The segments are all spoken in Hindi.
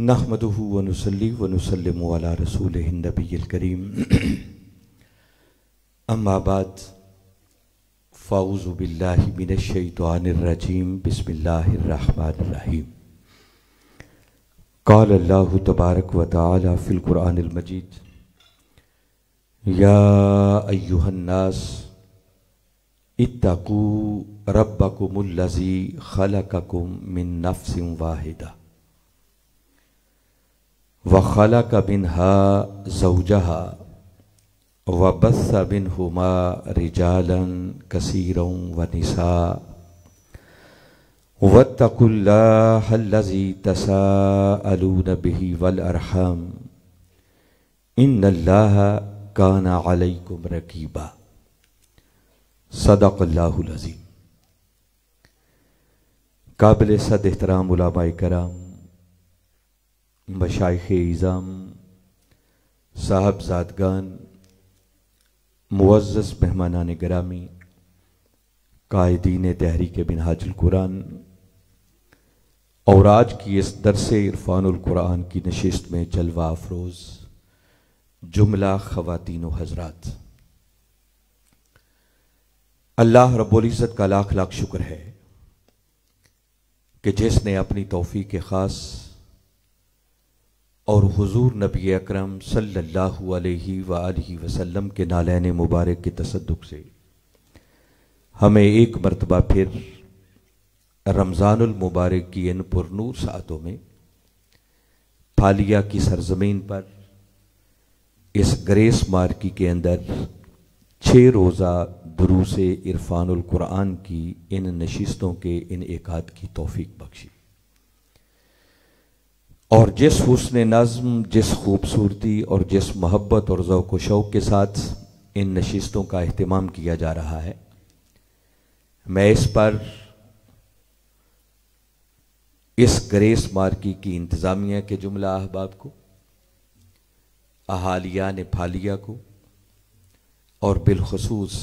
नहमद वनसली वनसलम रसूल हिंदबील करीम अम्माबाद फ़ाउज़बिल्लाशतवानरजीम बसमीम قال الله تبارك وتعالى في القرآن المجيد يا أيها الناس اتقوا ربكم الذي خلقكم من نفس واحده व खला का बिन हा जऊजहा व बस बिन हुमा रिजालन कसीरों व निसा व तकुल्ला हल्लजी तसा अलून बिही वल अरहम इन अल्लाह अलई कुम रकीबा सदाकल्लाजी काबिल सद एहतराम उलामा कराम मशाइ ईज़ाम साहबजादगान मुआज़ मेहमान गरामी कायदीन तहरीक कुरान और आज की इस दरस कुरान की नशस्त में जलवा अफरोज़ जुमला ख़वातिन हजरात अल्लाह रब्ज़त का लाख लाख शुक्र है कि जिसने अपनी तोहफी के ख़ास और हुजूर नबी अकरम सल्लल्लाहु अलैहि सल्ला वसल्लम के नालैन मुबारक के तसदुक से हमें एक मरतबा फिर रमज़ानुल मुबारक की इन पुरनूर सातों में फालिया की सरजमीन पर इस ग्रेस मार्की के अंदर छः रोज़ा दरूस इरफानुल कुरान की इन नशिस्तों के इन एकाद की तौफीक बख्शी और जिस हुसन नज़म जिस खूबसूरती और जिस मोहब्बत और व शौक़ के साथ इन नशिस्तों का अहतमाम किया जा रहा है मैं इस पर इस ग्रेस मार्की की इंतज़ामिया के जुमला अहबाब को अहालिया ने फालिया को और बिलखसूस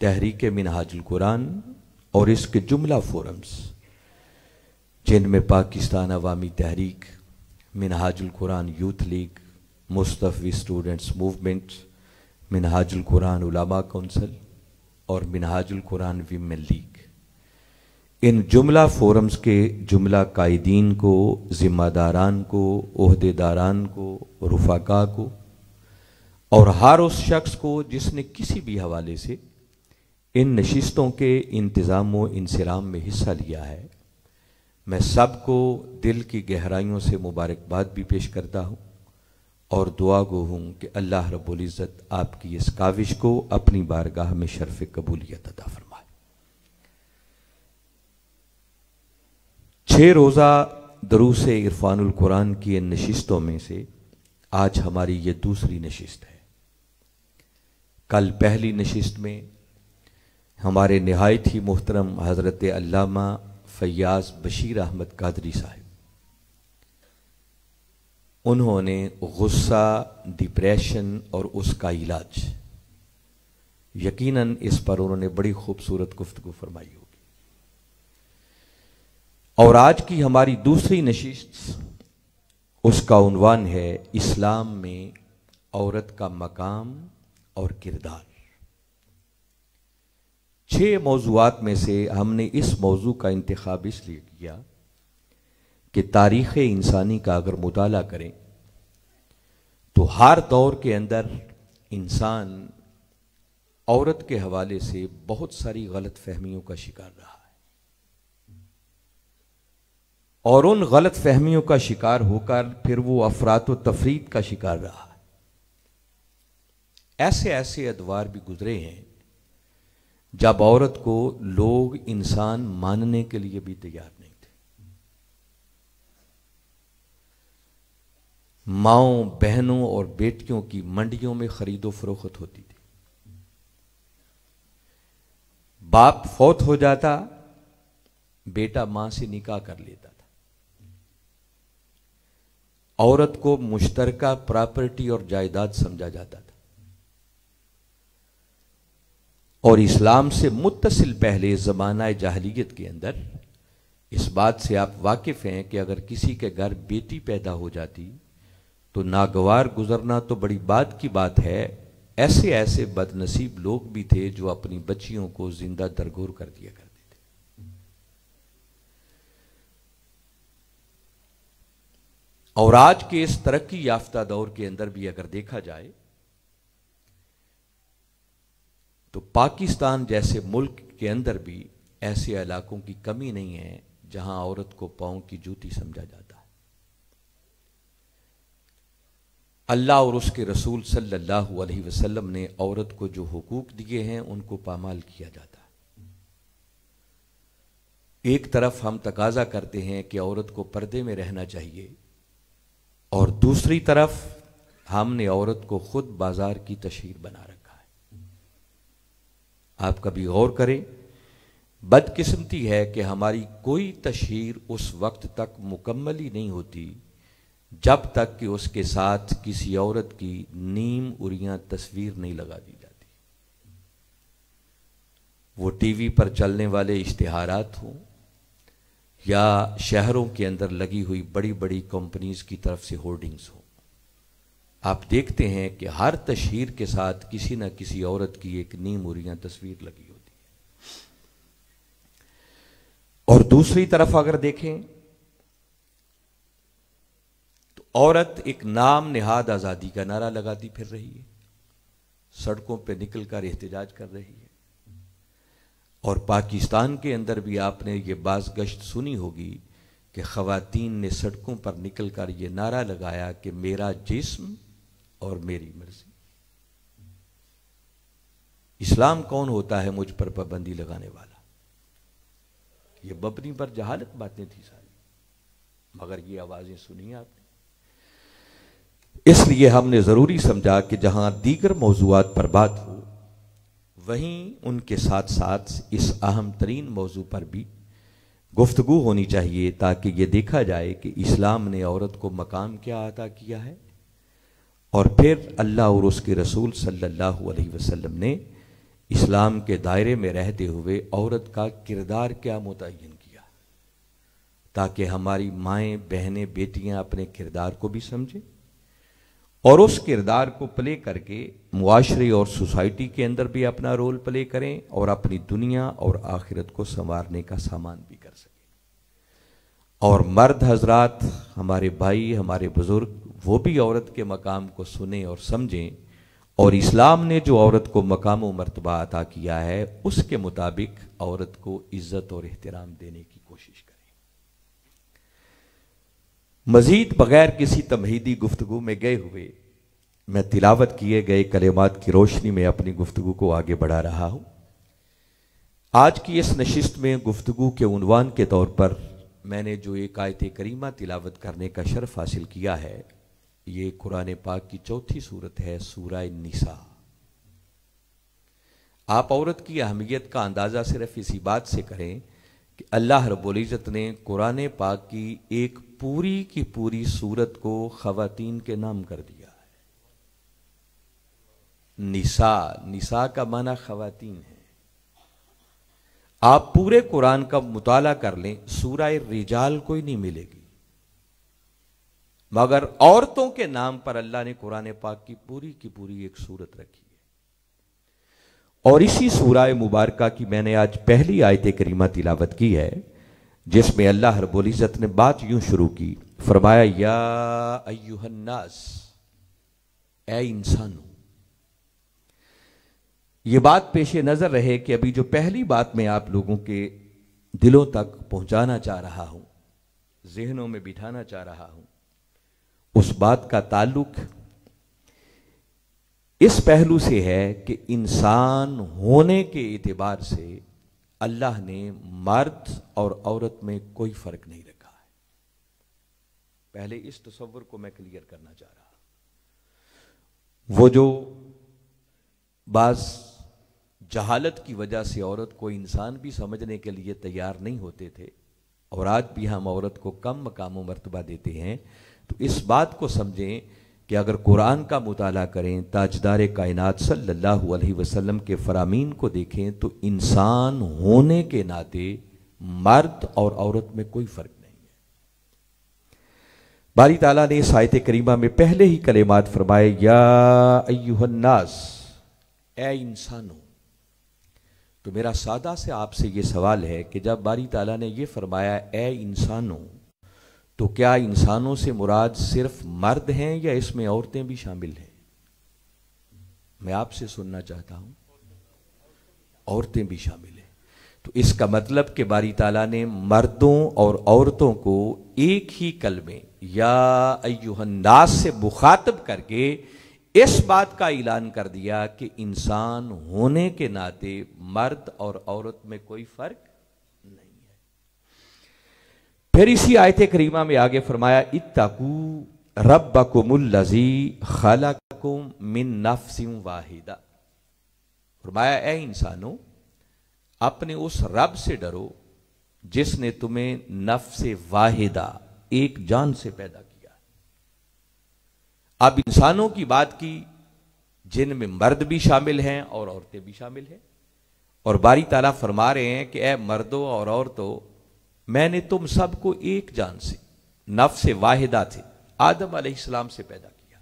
तहरीक मिनहाजुल कुरान और इसके जुमला फोरम्स जिनमें Pakistan Awami Tehreek Minhajul Quran youth league Mustafavi students movement Minhajul Quran Ulama council और मिनहाजुल कुरान विमेन लीग इन जुमला फोरम्स के जुमला कायदीन को ज़िम्मेदारान को अहदेदारान को रुफाका को और हर उस शख्स को जिसने किसी भी हवाले से इन नशिस्तों के इंतज़ाम व इंसराम में हिस्सा लिया है मैं सबको दिल की गहराइयों से मुबारकबाद भी पेश करता हूँ और दुआ गो हूँ कि अल्लाह रबुल्ज़त आपकी इस काविश को अपनी बारगाह में शरफ़ कबूलियत अदा फरमाए छः रोज़ा दरूस कुरान की इन नशिस्तों में से आज हमारी ये दूसरी नशस्त है कल पहली नशस्त में हमारे नहायत ही मोहतरम हज़रत अल्लामा फयाज बशीर अहमद कादरी साहब उन्होंने गुस्सा डिप्रेशन और उसका इलाज यकीनन इस पर उन्होंने बड़ी खूबसूरत गुफ्तु फरमाई होगी और आज की हमारी दूसरी नशिश उसका उनवान है इस्लाम में औरत का मकाम और किरदार छह मौजूद में से हमने इस मौजू का इंतखब इसलिए किया कि तारीख़ इंसानी का अगर मुताल करें तो हर दौर के अंदर इंसान औरत के हवाले से बहुत सारी गलत फहमियों का शिकार रहा है और उन गलत फहमियों का शिकार होकर फिर वो अफरात तफरीत का शिकार रहा है ऐसे ऐसे अदवार भी गुजरे हैं जब औरत को लोग इंसान मानने के लिए भी तैयार नहीं थे माओ बहनों और बेटियों की मंडियों में खरीदो फरोख्त होती थी बाप फौत हो जाता बेटा मां से निकाह कर लेता था औरत को मुश्तरका प्रॉपर्टी और जायदाद समझा जाता था और इस्लाम से मुतसिल पहले ज़माना जाहलीत के अंदर इस बात से आप वाकिफ़ हैं कि अगर किसी के घर बेटी पैदा हो जाती तो नागवार गुजरना तो बड़ी बात की बात है ऐसे ऐसे बदनसीब लोग भी थे जो अपनी बच्चियों को जिंदा दरगोर कर दिया करते थे और आज के इस तरक्की याफ्ता दौर के अंदर भी अगर देखा जाए तो पाकिस्तान जैसे मुल्क के अंदर भी ऐसे इलाकों की कमी नहीं है जहां औरत को पाओ की जूती समझा जाता है अल्लाह और उसके रसूल सल्लल्लाहु अलैहि वसल्लम ने औरत को जो हुकूक दिए हैं उनको पामाल किया जाता है एक तरफ हम तकाजा करते हैं कि औरत को पर्दे में रहना चाहिए और दूसरी तरफ हमने औरत को खुद बाजार की तशहर बना रखा आप कभी गौर करें बदकिस्मती है कि हमारी कोई तशहर उस वक्त तक मुकम्मल ही नहीं होती जब तक कि उसके साथ किसी औरत की नीम उरियां तस्वीर नहीं लगा दी जाती वो टीवी पर चलने वाले इश्तहारात हों या शहरों के अंदर लगी हुई बड़ी बड़ी कंपनीज की तरफ से होर्डिंग्स हों आप देखते हैं कि हर तशहर के साथ किसी न किसी औरत की एक नीम उरिया तस्वीर लगी होती है और दूसरी तरफ अगर देखें तो औरत एक नाम निहाद आज़ादी का नारा लगाती फिर रही है सड़कों पर निकल कर एहतजाज कर रही है और पाकिस्तान के अंदर भी आपने ये बाज गश्त सुनी होगी कि खातन ने सड़कों पर निकल कर ये नारा लगाया कि मेरा जिसम और मेरी मर्जी इस्लाम कौन होता है मुझ पर पाबंदी लगाने वाला ये बबनी पर जहालत बातें थी सारी मगर ये आवाज़ें सुनी आपने इसलिए हमने ज़रूरी समझा कि जहां दीगर मौजूद पर बात हो वहीं उनके साथ साथ इस अहम तरीन मौजू पर भी गुफ्तगु होनी चाहिए ताकि ये देखा जाए कि इस्लाम ने औरत को मकाम क्या अदा किया है और फिर अल्लाह और उसके रसूल सल्लल्लाहु अलैहि वसल्लम ने इस्लाम के दायरे में रहते हुए औरत का किरदार क्या मुतन किया ताकि हमारी माएँ बहनें बेटियाँ अपने किरदार को भी समझें और उस किरदार को प्ले करके मुआरे और सोसाइटी के अंदर भी अपना रोल प्ले करें और अपनी दुनिया और आखिरत को संवारने का सामान भी कर सकें और मर्द हजरात हमारे भाई हमारे बुज़ुर्ग वो भी औरत के मकाम को सुने और समझें और इस्लाम ने जो औरत को मकाम व मरतबा अदा किया है उसके मुताबिक औरत को इज़्ज़त और अहतराम देने की कोशिश करें मज़ीद बग़ैर किसी तमहीदी गुफ्तु में गए हुए मैं तिलावत किए गए कलेमात की रोशनी में अपनी गुफ्तु को आगे बढ़ा रहा हूं आज की इस नशिस्त में गुफ्तु के उनवान के तौर पर मैंने जो एक आयत करीमा तिलावत करने का शर्फ हासिल किया है ये कुरान पाक की चौथी सूरत है सूरा निसा आप औरत की अहमियत का अंदाज़ा सिर्फ इसी बात से करें कि अल्लाह इजत ने कुरान पाक की एक पूरी की पूरी सूरत को खातन के नाम कर दिया है निसा निसा का माना खातन है आप पूरे कुरान का मुताला कर लें सूरा रिजाल कोई नहीं मिलेगी मगर औरतों के नाम पर अल्लाह ने कुरान पाक की पूरी की पूरी एक सूरत रखी है और इसी सूरा मुबारक की मैंने आज पहली आयत करीमा तिलावत की है जिसमें अल्लाह इजत ने बात यूं शुरू की फरमाया या अयुहन्नास ए इंसानों ये बात पेश नज़र रहे कि अभी जो पहली बात मैं आप लोगों के दिलों तक पहुंचाना चाह रहा हूं जहनों में बिठाना चाह रहा हूं उस बात का ताल्लुक इस पहलू से है कि इंसान होने के एतबार से अल्लाह ने मर्द और औरत में कोई फ़र्क नहीं रखा है पहले इस तस्वर को मैं क्लियर करना चाह रहा वो जो बास जहालत की वजह से औरत को इंसान भी समझने के लिए तैयार नहीं होते थे और आज भी हम औरत को कम मकाम मरतबा देते हैं तो इस बात को समझें कि अगर कुरान का मताल करें ताजदार कायनत सल्लल्लाहु अलैहि वसल्लम के फरामीन को देखें तो इंसान होने के नाते मर्द और औरत में कोई फ़र्क नहीं है बारी ताला ने साहित करीमा में पहले ही कलेमात फरमाए यास ए इंसानों तो मेरा सादा से आपसे ये सवाल है कि जब बारी ताला ने यह फरमाया ए इंसानों तो क्या इंसानों से मुराद सिर्फ मर्द हैं या इसमें औरतें भी शामिल हैं मैं आपसे सुनना चाहता हूं औरतें भी शामिल हैं तो इसका मतलब कि बारी ताला ने मर्दों और औरतों को एक ही कल में या अयुहंदाज से मुखातब करके इस बात का ऐलान कर दिया कि इंसान होने के नाते मर्द और औरत में कोई फर्क फिर इसी आयत करीमा में आगे फरमाया इतकू रब कुमल्लजी खलकुम मिन वाहिदा फरमाया ए इंसानों अपने उस रब से डरो जिसने तुम्हें नफ्स वाहिदा एक जान से पैदा किया अब इंसानों की बात की जिनमें मर्द भी शामिल हैं और औरतें भी शामिल हैं और बारी ताला फरमा रहे हैं कि ए मर्दों और औरतों मैंने तुम सबको एक जान से नफ से वाहिदा थे आदम अलैहिस्सलाम से पैदा किया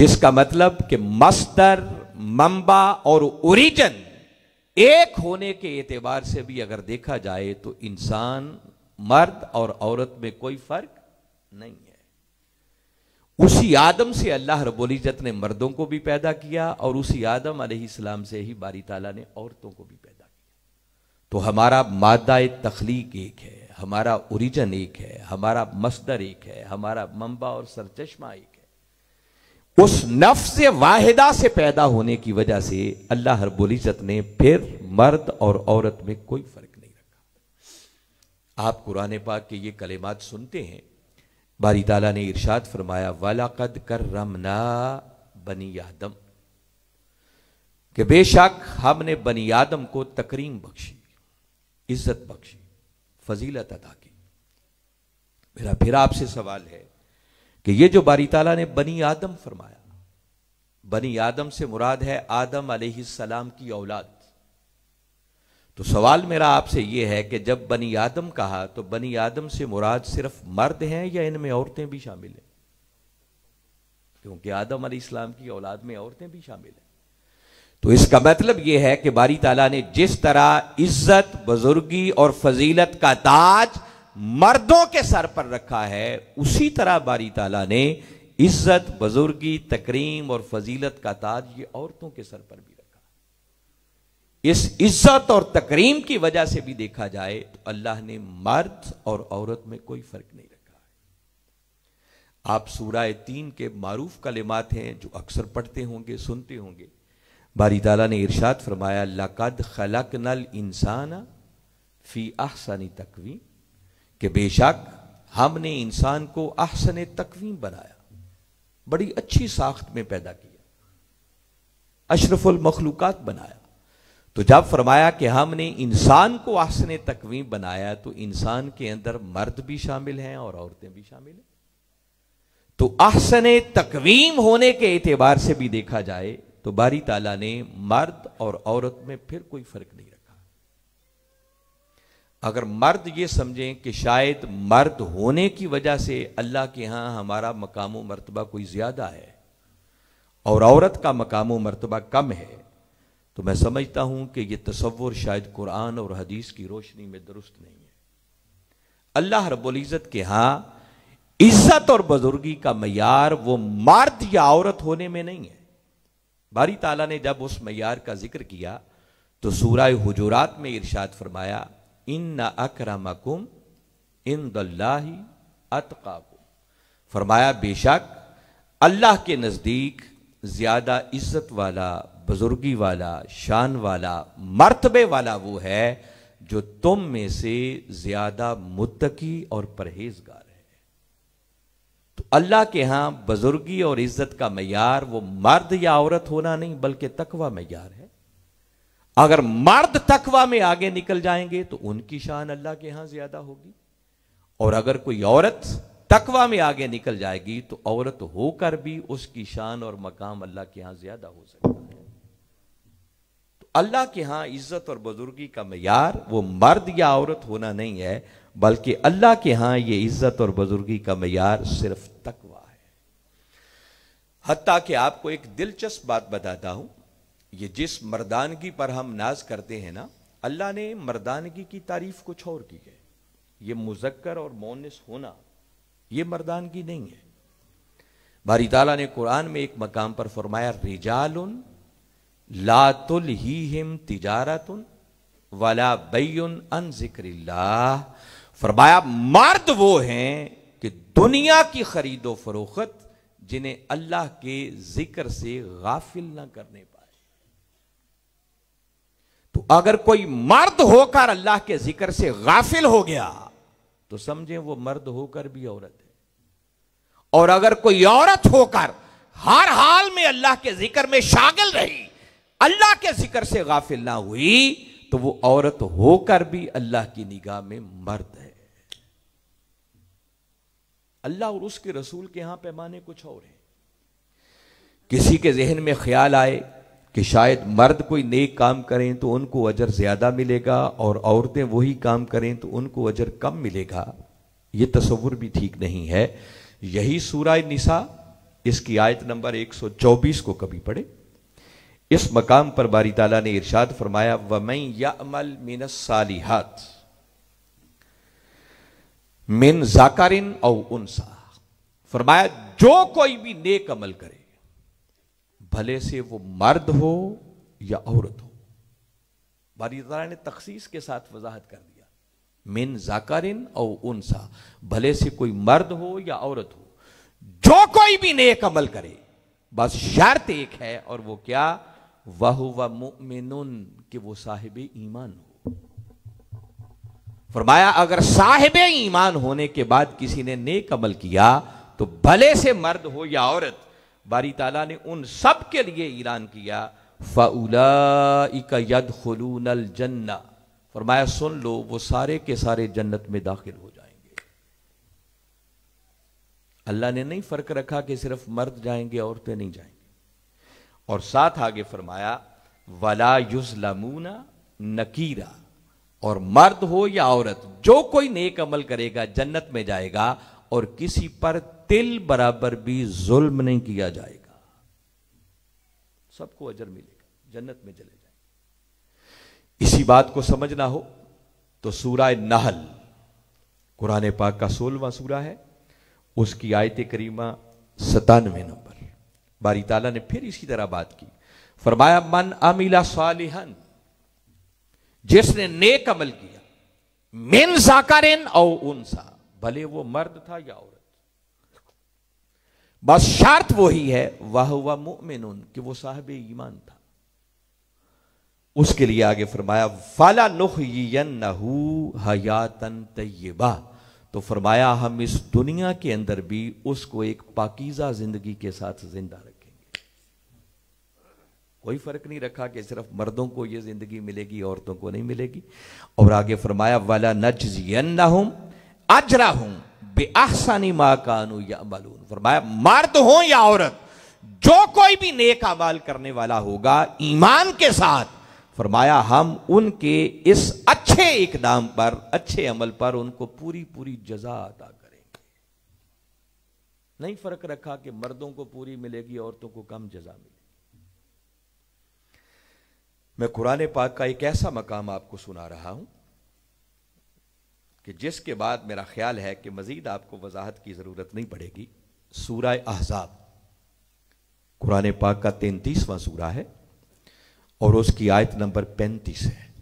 जिसका मतलब कि मस्तर मंबा और ओरिजन एक होने के एतबार से भी अगर देखा जाए तो इंसान मर्द और औरत में कोई फर्क नहीं है उसी आदम से अल्लाह रबुल्जत ने मर्दों को भी पैदा किया और उसी आदम अलैहिस्सलाम से ही बारी ताला ने औरतों को भी तो हमारा मादा तखलीक एक है हमारा ओरिजन एक है हमारा मसदर एक है हमारा मम्बा और सरचश्मा एक है उस नफ्स वाहिदा से पैदा होने की वजह से अल्लाह हरबुल्जत ने फिर मर्द और औरत में कोई फर्क नहीं रखा आप कुरान पाक के ये कलेमात सुनते हैं बारी ताला ने इरशाद फरमाया वालाकद कर रमना बनी आदम के बेशक हमने बनी आदम को तकरीम बख्शी इज्जत बख्शी फजीलत अदा की मेरा फिर आपसे सवाल है कि ये जो बारी ताला ने बनी आदम फरमाया बनी आदम से मुराद है आदम सलाम की औलाद तो सवाल मेरा आपसे ये है कि जब बनी आदम कहा तो बनी आदम से मुराद सिर्फ मर्द हैं या इनमें औरतें भी शामिल हैं क्योंकि आदम इस्लाम की औलाद में औरतें भी शामिल हैं तो इसका मतलब यह है कि बारी ताला ने जिस तरह इज्जत बुजुर्गी और फजीलत का ताज मर्दों के सर पर रखा है उसी तरह बारी ताला ने इज्जत बुजुर्गी तकरीम और फजीलत का ताज ये औरतों के सर पर भी रखा इस इज्जत और तकरीम की वजह से भी देखा जाए तो अल्लाह ने मर्द और औरत में कोई फर्क नहीं रखा है आप सूराय तीन के मारूफ कलिमात हैं जो अक्सर पढ़ते होंगे सुनते होंगे बारी ताला ने इरशाद फरमाया लकद खलक नल इंसाना फ़ी आहसन तकवीम के बेशक हमने इंसान को आहसन तकवीम बनाया बड़ी अच्छी साख्त में पैदा किया अशरफुल मखलूक़ात बनाया तो जब फरमाया कि हमने इंसान को आहसन तकवीम बनाया तो इंसान के अंदर मर्द भी शामिल हैं और औरतें भी शामिल हैं तो आहसन तकवीम होने के एतबार से भी देखा जाए तो बारी ताला ने मर्द और औरत में फिर कोई फर्क नहीं रखा अगर मर्द ये समझें कि शायद मर्द होने की वजह से अल्लाह के यहां हमारा मकाम मरतबा कोई ज़्यादा है और औरत का मकाम मरतबा कम है तो मैं समझता हूं कि यह तस्वुर शायद कुरान और हदीस की रोशनी में दुरुस्त नहीं है अल्लाह रबुल्ज़त के यहां इज्जत और बुजुर्गी का मैार वो मर्द या औरत होने में नहीं है बारी ताला ने जब उस मैार का जिक्र किया तो सूरह हजूरात में इरशाद फरमाया इन न अक्रमकुम इन दल्लाही फरमाया बेशक अल्लाह के नज़दीक ज़्यादा इज्जत वाला बुजुर्गी वाला शान वाला मर्तबे वाला वो है जो तुम में से ज़्यादा मुतकी और परहेजगार अल्लाह के यहाँ बुजुर्गी और इज्जत का मैार वो मर्द या औरत होना नहीं बल्कि तकवा मैार है अगर मर्द तकवा में आगे निकल जाएंगे तो उनकी शान अल्लाह के यहाँ ज्यादा होगी और अगर कोई औरत तकवा में आगे निकल जाएगी तो औरत होकर भी उसकी शान और मकाम अल्लाह के यहाँ ज्यादा हो सकता है तो अल्लाह के यहाँ इज्जत और बुजुर्गी का मैार वो मर्द या औरत होना नहीं है बल्कि अल्लाह के यहां ये इज्जत और बुजुर्गी का मैार सिर्फ तकवा है हती कि आपको एक दिलचस्प बात बताता हूं ये जिस मर्दानगी पर हम नाज करते हैं ना अल्लाह ने मर्दानगी की तारीफ कुछ और की है यह मुजक्कर और मोनिस होना यह मर्दानगी नहीं है बारी ताला ने कुरान में एक मकाम पर फरमाया रिजाल लातुल ही हिम तिजारत वाला बैन अन जिक्र फरमाया मर्द वो हैं कि दुनिया की खरीदो फरोख्त जिन्हें अल्लाह के जिक्र से गाफिल ना करने पाए तो अगर कोई मर्द होकर अल्लाह के जिक्र से गाफिल हो गया तो समझे वो मर्द होकर भी औरत है और अगर कोई औरत होकर हर हाल में अल्लाह के जिक्र में शागिल रही अल्लाह के जिक्र से गाफिल ना हुई तो वो औरत होकर भी अल्लाह की निगाह में मर्द है अल्लाह और उसके रसूल के यहां पैमाने कुछ और हैं किसी के जहन में ख्याल आए कि शायद मर्द कोई नेक काम करें तो उनको अजर ज़्यादा मिलेगा और औरतें वही काम करें तो उनको अजर कम मिलेगा यह तस्वुर भी ठीक नहीं है यही सूरा निसा इसकी आयत नंबर 124 को कभी पढ़े इस मकाम पर बारी ताला ने इरशाद फरमाया वमई अमल मीनस सालिहात मिन जाकारिन और उनसा फरमाया जो कोई भी नेक अमल करे भले से वो मर्द हो या औरत हो बारी ने तखसीस के साथ वजाहत कर दिया मिन जाकारिन और उनसा भले से कोई मर्द हो या औरत हो जो कोई भी नेक अमल करे बस शर्त एक है और वो क्या वह व मुमिन कि वो साहिब ईमान हो फरमाया अगर साहिब ईमान होने के बाद किसी ने नेक अमल किया तो भले से मर्द हो या औरत बारी ताला ने उन सब के लिए ईरान किया फ़लाद खलूनल जन्ना फरमाया सुन लो वो सारे के सारे जन्नत में दाखिल हो जाएंगे अल्लाह ने नहीं फर्क रखा कि सिर्फ मर्द जाएंगे औरतें नहीं जाएंगी और साथ आगे फरमाया वला युजलमूना नकीरा और मर्द हो या औरत जो कोई नेक अमल करेगा जन्नत में जाएगा और किसी पर तिल बराबर भी जुल्म नहीं किया जाएगा सबको अजर मिलेगा जन्नत में चले जाएंगे इसी बात को समझना हो तो सूरा नहल कुरान पाक का सोलवा सूरा है उसकी आयत करीमा सतानवे नंबर बारी ताला ने फिर इसी तरह बात की फरमाया मन अमीला सालिहन जिसने नेक अमल किया मिन साकार और भले वो मर्द था या औरत बस शर्त वही है वह हुआ मुमिन कि वो साहब ईमान था उसके लिए आगे फरमाया वाला नहू हयातन तय्यबा तो फरमाया हम इस दुनिया के अंदर भी उसको एक पाकिजा जिंदगी के साथ जिंदा रखें कोई फ़र्क नहीं रखा कि सिर्फ मर्दों को ये ज़िंदगी मिलेगी औरतों को नहीं मिलेगी और आगे फरमाया वाला नजना हूँ अजरा हूँ बेआसानी माँ कानू या मलून फरमाया मर्द हो या औरत जो कोई भी नेक अमाल करने वाला होगा ईमान के साथ फरमाया हम उनके इस अच्छे इकदाम पर अच्छे अमल पर उनको पूरी पूरी जजा अदा करेंगे नहीं फर्क रखा कि मर्दों को पूरी मिलेगी औरतों को कम जजा मिलेगी मैं कुरान पाक का एक ऐसा मकाम आपको सुना रहा हूं कि जिसके बाद मेरा ख्याल है कि मजीद आपको वजाहत की ज़रूरत नहीं पड़ेगी सूर अहजाब कुरान पाक का तैंतीसवां सूरा है और उसकी आयत नंबर पैंतीस है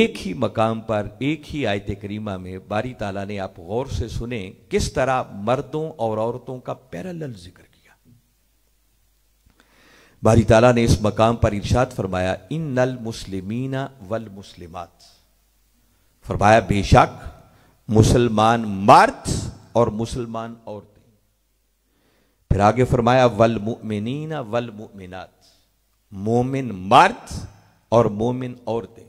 एक ही मकाम पर एक ही आयत करीमा में बारी ताला ने आप गौर से सुने किस तरह मर्दों और औरतों का पैरल जिक्र बारी ताला ने इस मकाम पर इर्शाद फरमाया इन नल मुस्लिमीना वल मुसलिमात फरमाया बेशक मुसलमान मर्द और मुसलमान औरतें फिर आगे फरमाया वल मुमिनीना वल मुमिनात मोमिन मर्द और मोमिन औरतें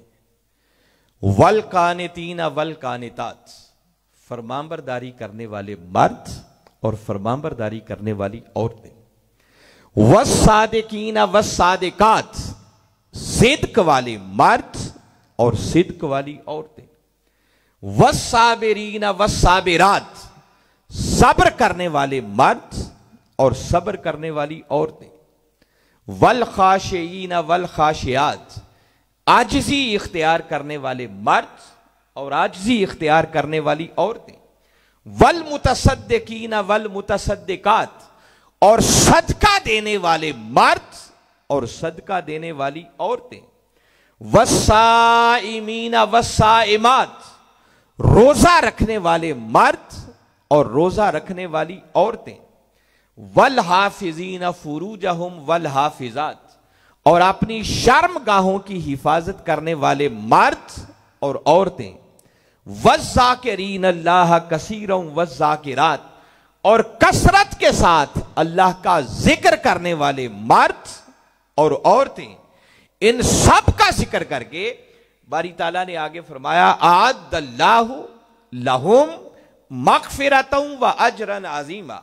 वल कानतीना वल कानतात फरमाबरदारी करने वाले मर्द और फरमाबरदारी करने वाली औरतें वसादिकीना वसादिकात सिद्क वाले मर्द और सिद्क वाली औरतें वसाबेरीना वसाबिरात सब्र करने वाले मर्द और सब्र करने वाली औरतें वल खाशयीना वल खाशियात आजजी इख्तियार करने वाले मर्द और आजजी इख्तियार करने वाली औरतें वल मुतसदकीना वल मुतसदकात और सदका देने वाले मर्द और सदका देने वाली औरतें वसाइमीना वसाइमात रोजा रखने वाले मर्द और रोजा रखने वाली औरतें वल हाफिजीना फुरूजहम वल हाफिजात और अपनी शर्म गाहों की हिफाजत करने वाले मर्द और औरतें वजाकरीन अल्लाह कसीरों वजाकिरात और कसरत के साथ अल्लाह का जिक्र करने वाले मर्द और औरतें इन सब का जिक्र करके बारी ताला ने आगे फरमाया आद अल्लाह लहुम मकफिरत व अजरन आजीमा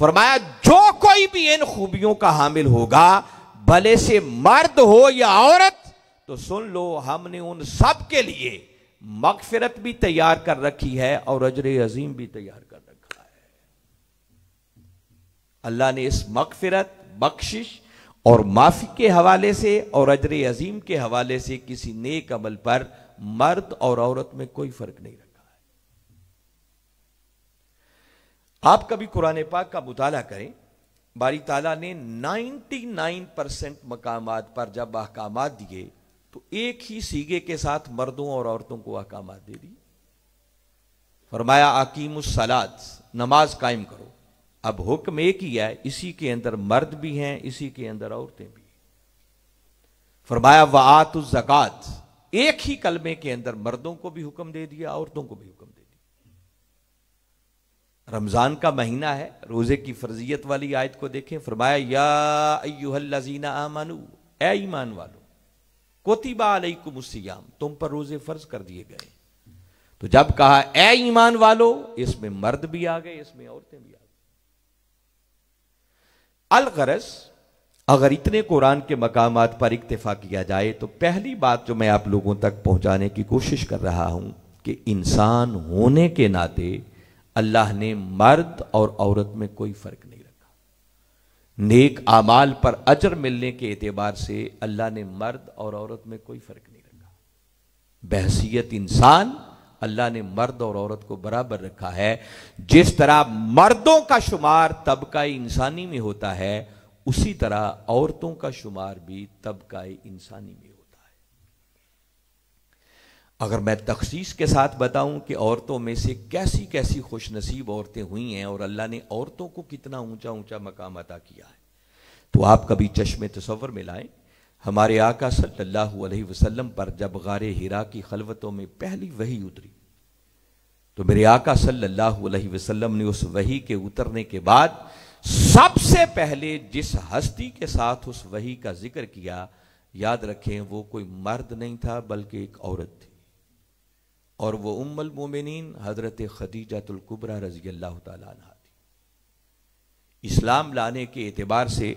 फरमाया जो कोई भी इन खूबियों का हामिल होगा भले से मर्द हो या औरत तो सुन लो हमने उन सब के लिए मकफिरत भी तैयार कर रखी है और अजर अजीम भी तैयार कर रखी अल्लाह ने इस मकफिरत बख्शिश और माफ़ी के हवाले से और अजर अजीम के हवाले से किसी नेक अमल पर मर्द और औरत में कोई फ़र्क नहीं रखा है आप कभी कुरान पाक का मुताला करें बारी ताला ने 99 परसेंट मकाम पर जब अहकाम दिए तो एक ही सीगे के साथ मर्दों और औरतों को अहकाम दे दिए फरमाया आकीम सलाद नमाज कायम करो अब हुक्म एक ही है इसी के अंदर मर्द भी हैं इसी के अंदर औरतें भी फरमाया वात जक़ात एक ही कलमे के अंदर मर्दों को भी हुक्म दे दिया औरतों को भी हुक्म दे दिया रमजान का महीना है रोजे की फर्जियत वाली आयत को देखें फरमाया याजीना आमानू ए ईमान वालो कोतिबा अलैकुमुसियाम तुम पर रोजे फर्ज कर दिए गए तो जब कहा ए ईमान वालो इसमें मर्द भी आ गए इसमें औरतें भी आ अलगरस अगर इतने कुरान के मकाम पर इक्तफा किया जाए तो पहली बात जो मैं आप लोगों तक पहुंचाने की कोशिश कर रहा हूं कि इंसान होने के नाते अल्लाह ने मर्द और औरत में कोई फर्क नहीं रखा नेक आमाल पर अजर मिलने के एतबार से अल्लाह ने मर्द और औरत में कोई फर्क नहीं रखा बहसीत इंसान अल्लाह ने मर्द और औरत को बराबर रखा है जिस तरह मर्दों का शुमार तबका इंसानी में होता है उसी तरह औरतों का शुमार भी तबका इंसानी में होता है अगर मैं तखसीस के साथ बताऊं कि औरतों में से कैसी कैसी खुश नसीब औरतें हुई हैं और अल्लाह ने औरतों को कितना ऊंचा ऊंचा मकाम अदा किया है तो आप कभी चश्मे तस्वर में लाएं हमारे आका सल्लल्लाहु अलैहि वसल्लम पर जब गारे हिरा की खलवतों में पहली वही उतरी तो मेरे आका सल्लल्लाहु अलैहि वसल्लम ने उस वही के उतरने के बाद सबसे पहले जिस हस्ती के साथ उस वही का जिक्र किया याद रखें वो कोई मर्द नहीं था बल्कि एक औरत थी और वो उम्मल मोमिन हजरत खदीजातुल्कुब्रा रजी अल्लाह तला थी इस्लाम लाने के एतबार से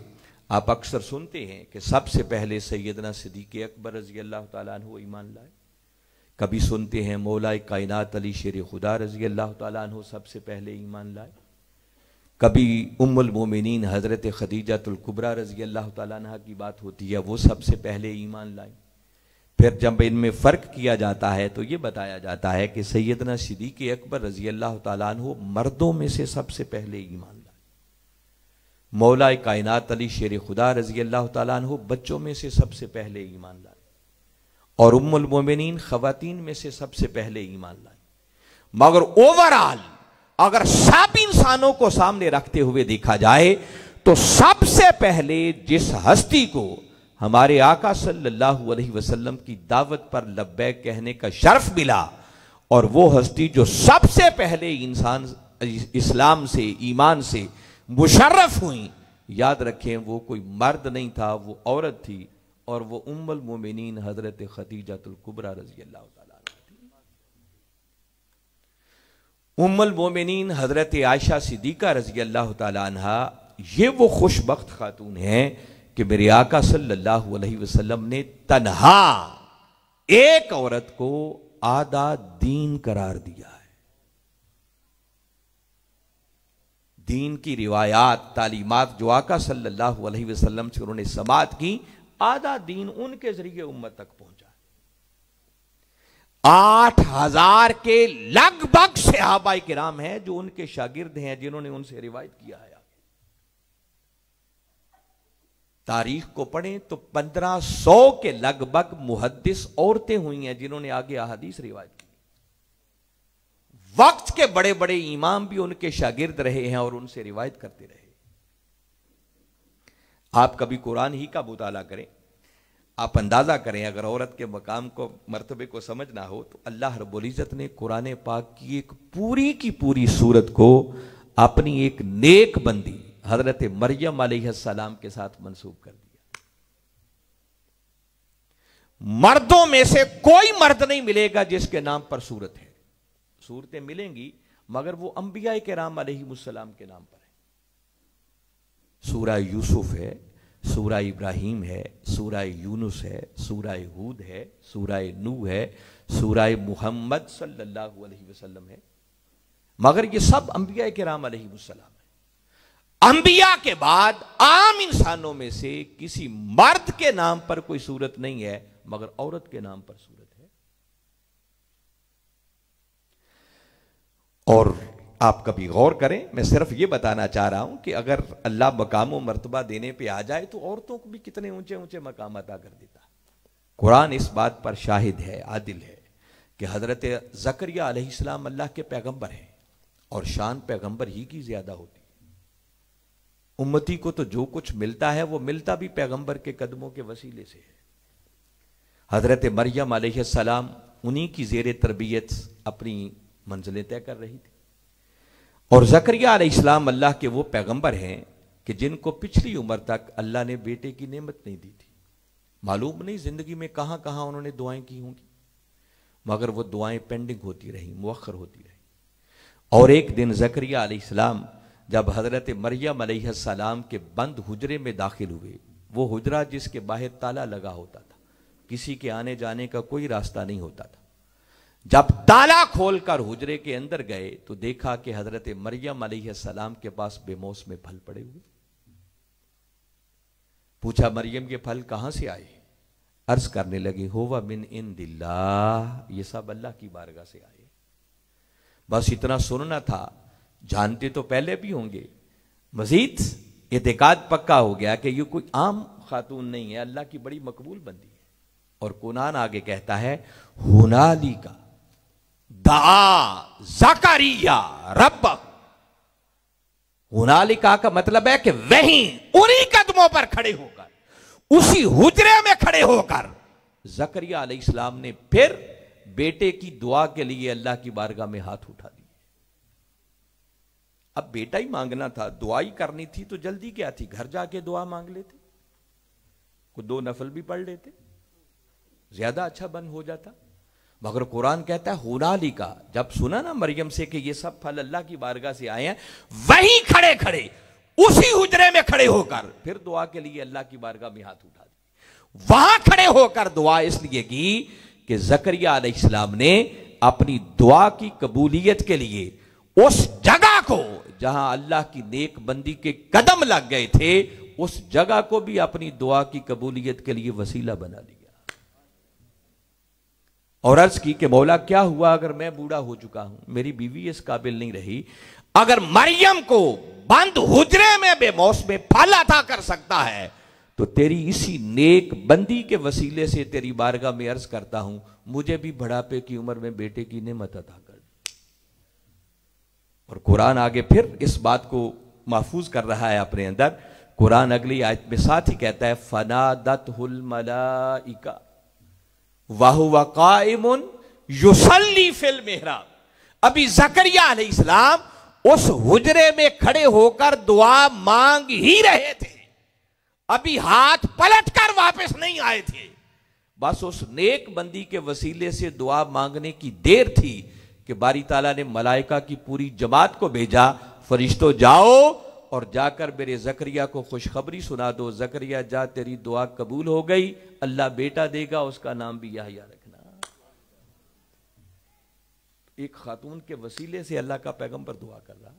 आप अक्सर सुनते हैं कि सबसे पहले सैदना सिद्दीक अकबर रजी अल्लाह तु ईमान लाए कभी सुनते हैं मौलाए कायनात अली शेर खुदा रजी अल्लाह तु सबसे पहले ईमान लाए कभी मोमिन हज़रत ख़दीजातुल्कुबरा रजी अल्लाह तह की बात होती है वो सबसे पहले ईमान लाए फिर जब इनमें फ़र्क किया जाता है तो ये बताया जाता है कि सैदना सिद्दीक अकबर रजी अल्लाह तु मर्दों में से सबसे पहले ईमान मौला कायनात अली शेर खुदा रजी अल्लाह तु बच्चों में से सबसे पहले ईमान लाए और उम्मोमिन ख़वातीन में से सबसे पहले ईमान लाए मगर ओवरऑल अगर सब इंसानों को सामने रखते हुए देखा जाए तो सबसे पहले जिस हस्ती को हमारे आका सल्लल्लाहु अलैहि वसल्लम की दावत पर लब्बैक कहने का शर्फ मिला और वो हस्ती जो सबसे पहले इंसान इस्लाम से ईमान से मुशर्रफ हुई याद रखें वो कोई मर्द नहीं था वो औरत थी और वो उम्मल मोमिन हजरत खदीजातुल्कुबरा रजी अल्लाह उम्मल मोमिन हजरत आयशा सिद्दीका रजी अल्लाह तहा ये वो खुशबक खातून हैं कि मेरे आका सल्लल्लाहु अलैहि वसल्लम ने तनहा एक औरत को आधा दीन करार दिया दीन की रिवायात तालीमत जो आका सल्लल्लाहु अलैहि वसल्लम से उन्होंने समात की आधा दीन उनके जरिए उम्मत तक पहुंचा आठ हजार के लगभग सहाबा राम हैं जो उनके शागिर्द हैं जिन्होंने उनसे रिवायत किया है तारीख को पढ़ें तो पंद्रह सौ के लगभग मुहदस औरतें हुई हैं जिन्होंने आगे अहादीस रिवायत की वक्त के बड़े बड़े इमाम भी उनके शागिर्द रहे हैं और उनसे रिवायत करते रहे आप कभी कुरान ही का मुताला करें आप अंदाज़ा करें अगर औरत के मकाम को मरतबे को समझ ना हो तो अल्लाह रबुल्ज़त ने कुरान पाक की एक पूरी की पूरी सूरत को अपनी एक नेक बंदी हजरत मरियम सलाम के साथ मंसूब कर दिया मर्दों में से कोई मर्द नहीं मिलेगा जिसके नाम पर सूरत है सूरतें मिलेंगी मगर वो अम्बिया के राम अलैहिस्सलाम के नाम पर है सूरा यूसुफ है सूरा इब्राहिम है सूरा यूनुस है सूरा हूद है सूरा नू है सूरा मुहम्मद सल्लल्लाहु अलैहि वसल्लम है मगर ये सब अम्बिया के राम अलैहिस्सलाम है अम्बिया के बाद आम इंसानों में से किसी मर्द के नाम पर कोई सूरत नहीं है मगर औरत के नाम पर सूरत और आप कभी गौर करें मैं सिर्फ ये बताना चाह रहा हूं कि अगर अल्लाह मकाम मरतबा देने पे आ जाए तो औरतों को भी कितने ऊंचे ऊंचे मकाम अदा कर देता है कुरान इस बात पर शाहिद है आदिल है कि हज़रत जकरिया अल्लाह के पैगंबर हैं और शान पैगंबर ही की ज़्यादा होती उम्मती को तो जो कुछ मिलता है वो मिलता भी पैगंबर के कदमों के वसीले से है हज़रत मरियम सलाम उन्हीं की जेर तरबियत अपनी मंजिलें तय कर रही थी और जकरिया इस्लाम अल्लाह के वो पैगंबर हैं कि जिनको पिछली उम्र तक अल्लाह ने बेटे की नेमत नहीं दी थी मालूम नहीं ज़िंदगी में कहाँ कहाँ उन्होंने दुआएं की होंगी मगर वो दुआएं पेंडिंग होती रहीं मौखर होती रही और एक दिन जकरिया आसलाम जब हज़रत मरियम सलाम के बंद हुजरे में दाखिल हुए वो हुजरा जिसके बाहर ताला लगा होता था किसी के आने जाने का कोई रास्ता नहीं होता था जब ताला खोलकर हुजरे के अंदर गए तो देखा कि हजरत मरियम सलाम के पास बेमोस में फल पड़े हुए पूछा मरियम के फल कहां से आए अर्ज करने लगी होवा मिन इन दिल्ला ये सब अल्लाह की बारगाह से आए बस इतना सुनना था जानते तो पहले भी होंगे मजीद एतकाद पक्का हो गया कि ये कोई आम खातून नहीं है अल्लाह की बड़ी मकबूल बंदी है और कुनान आगे कहता है हुनाली का दा रब हुनालिका का मतलब है कि वहीं उन्हीं कदमों पर खड़े होकर उसी हुजरे में खड़े होकर जकरिया इस्लाम ने फिर बेटे की दुआ के लिए अल्लाह की बारगाह में हाथ उठा दिए अब बेटा ही मांगना था दुआ ही करनी थी तो जल्दी क्या थी घर जाके दुआ मांग लेते को दो नफल भी पढ़ लेते ज्यादा अच्छा बन हो जाता मगर कुरान कहता है हुनाली का जब सुना ना मरियम से कि ये सब फल अल्लाह की बारगाह से आए हैं वहीं खड़े खड़े उसी हुजरे में खड़े होकर फिर दुआ के लिए अल्लाह की बारगाह में हाथ उठा दी वहां खड़े होकर दुआ इसलिए की कि जकरिया इस्लाम ने अपनी दुआ की कबूलियत के लिए उस जगह को जहां अल्लाह की नेक बंदी के कदम लग गए थे उस जगह को भी अपनी दुआ की कबूलियत के लिए वसीला बना ली और अर्ज की कि मौला क्या हुआ अगर मैं बूढ़ा हो चुका हूं मेरी बीवी इस काबिल नहीं रही अगर मरियम को बंद हुजरे में बेमौस में फल अदा कर सकता है तो तेरी इसी नेक बंदी के वसीले से तेरी बारगाह में अर्ज करता हूं मुझे भी बढ़ापे की उम्र में बेटे की नेमत अदा कर और कुरान आगे फिर इस बात को महफूज कर रहा है अपने अंदर कुरान अगली आयत में साथ ही कहता है फना दत हुल मलाइका वाहुआ युसली फिल मेहरा अभी जकरिया उस हुजरे में खड़े होकर दुआ मांग ही रहे थे अभी हाथ पलट कर वापस नहीं आए थे बस उस नेक बंदी के वसीले से दुआ मांगने की देर थी कि बारी ताला ने मलाइका की पूरी जमात को भेजा फरिश्तों जाओ और जाकर मेरे जकरिया को खुशखबरी सुना दो जकरिया जा तेरी दुआ कबूल हो गई अल्लाह बेटा देगा उसका नाम भी यहा रखना एक खातून के वसीले से अल्लाह का पैगम पर दुआ कर रहा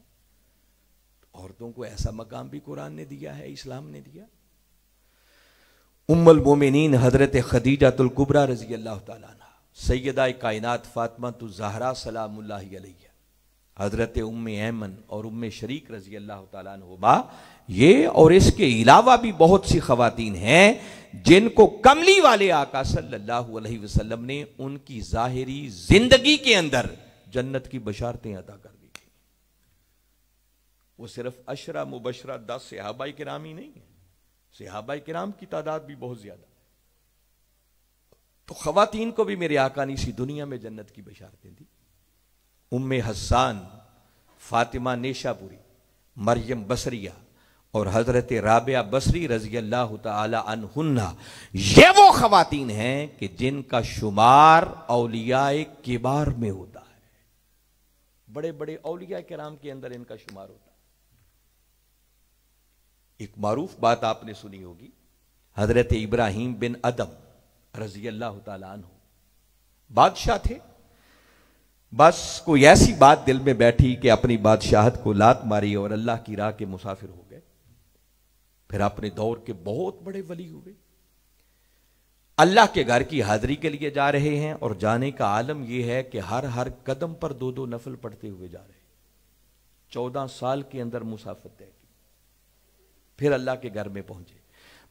औरतों को ऐसा मकाम भी कुरान ने दिया है इस्लाम ने दिया उम्मल बोमिन हजरत तुलकुबरा रजी अल्लाह तयदा कायनात फ़ातमा तो जहरा सलाम्ला हज़रत उम ऐमन और उम शरीक रजी अल्लाह तुमा ये और इसके अलावा भी बहुत सी खातन हैं जिनको कमली वाले आका सल्लल्लाहु अलैहि वसल्लम ने उनकी जाहिरी ज़िंदगी के अंदर जन्नत की बशारतें अदा कर दी थी वो सिर्फ अशरा मुबशरा दस के कराम ही नहीं है के नाम की तादाद भी बहुत ज़्यादा तो खातन को भी मेरे आका ने इसी दुनिया में जन्नत की बशारतें दी उम हसान फ़ातिमा नेशापुरी मरियम बसरिया और हज़रत राबिया बसरी रजी अल्लाह तन्ना ये वो खातन हैं कि जिनका शुमार अलिया किबार में होता है बड़े बड़े अलिया नाम के अंदर इनका शुमार होता है एक मरूफ बात आपने सुनी होगी हज़रत इब्राहिम बिन अदम रजी अल्लाह तु बादशाह थे बस कोई ऐसी बात दिल में बैठी कि अपनी बादशाहत को लात मारी और अल्लाह की राह के मुसाफिर हो गए फिर अपने दौर के बहुत बड़े वली हुए अल्लाह के घर की हाजिरी के लिए जा रहे हैं और जाने का आलम यह है कि हर हर कदम पर दो दो नफल पढ़ते हुए जा रहे हैं चौदह साल के अंदर मुसाफत तय की फिर अल्लाह के घर में पहुंचे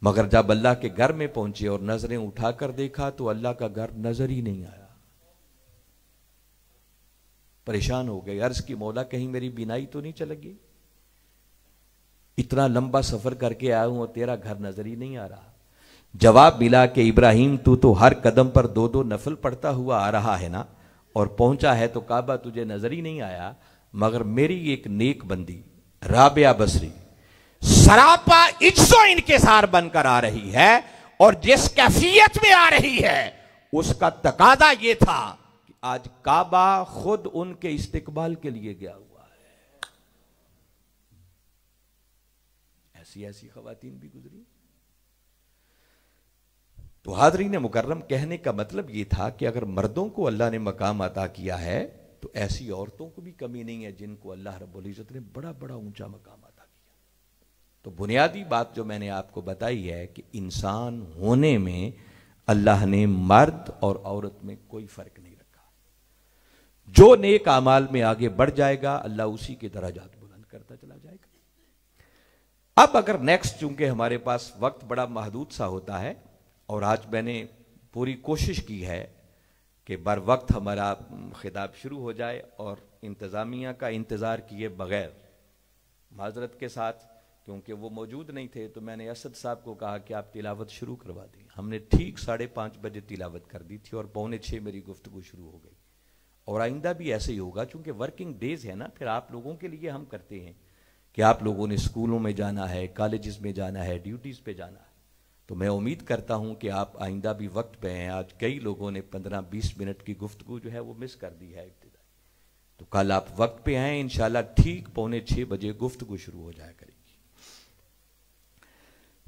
मगर जब अल्लाह के घर में पहुंचे और नजरें उठाकर देखा तो अल्लाह का घर नजर ही नहीं आया परेशान हो गए अर्ज की मौला कहीं मेरी बिनाई तो नहीं चलेगी इतना लंबा सफर करके आया हूं और तेरा घर नजर ही नहीं आ रहा जवाब मिला कि इब्राहिम तू तो हर कदम पर दो दो नफल पढ़ता हुआ आ रहा है ना और पहुंचा है तो काबा तुझे नजर ही नहीं आया मगर मेरी एक नेक बंदी राबिया बसरी सरापा इज्जो सार बनकर आ रही है और जिस कैफियत में आ रही है उसका तकादा यह था आज काबा खुद उनके इस्तकबाल के लिए गया हुआ है ऐसी ऐसी खातन भी गुजरी तो हाजरीन मुकर्रम कहने का मतलब यह था कि अगर मर्दों को अल्लाह ने मकाम अदा किया है तो ऐसी औरतों को भी कमी नहीं है जिनको अल्लाह रबुल्ज़त ने बड़ा बड़ा ऊंचा मकाम अदा किया तो बुनियादी बात जो मैंने आपको बताई है कि इंसान होने में अल्लाह ने मर्द और औरत में कोई फ़र्क नहीं जो नेक अमाल में आगे बढ़ जाएगा अल्लाह उसी के दराजात बुलंद करता चला जाएगा अब अगर नेक्स्ट चूंकि हमारे पास वक्त बड़ा महदूद सा होता है और आज मैंने पूरी कोशिश की है कि बर वक्त हमारा खिताब शुरू हो जाए और इंतज़ामिया का इंतज़ार किए बगैर माजरत के साथ क्योंकि वो मौजूद नहीं थे तो मैंने असद साहब को कहा कि आप तिलावत शुरू करवा दें हमने ठीक साढ़े पाँच बजे तिलावत कर दी थी और पौने छः मेरी गुफ्तु शुरू हो गई और आइंदा भी ऐसे ही होगा क्योंकि वर्किंग डेज है ना फिर आप लोगों के लिए हम करते हैं कि आप लोगों ने स्कूलों में जाना है कॉलेज में जाना है ड्यूटीज़ पे जाना है तो मैं उम्मीद करता हूं कि आप आइंदा भी वक्त पे हैं आज कई लोगों ने पंद्रह बीस मिनट की गुफ्तु जो है वो मिस कर दी है इब्तदाई तो कल आप वक्त पे आए इन ठीक पौने छः बजे गुफ्तु शुरू हो जाया करेगी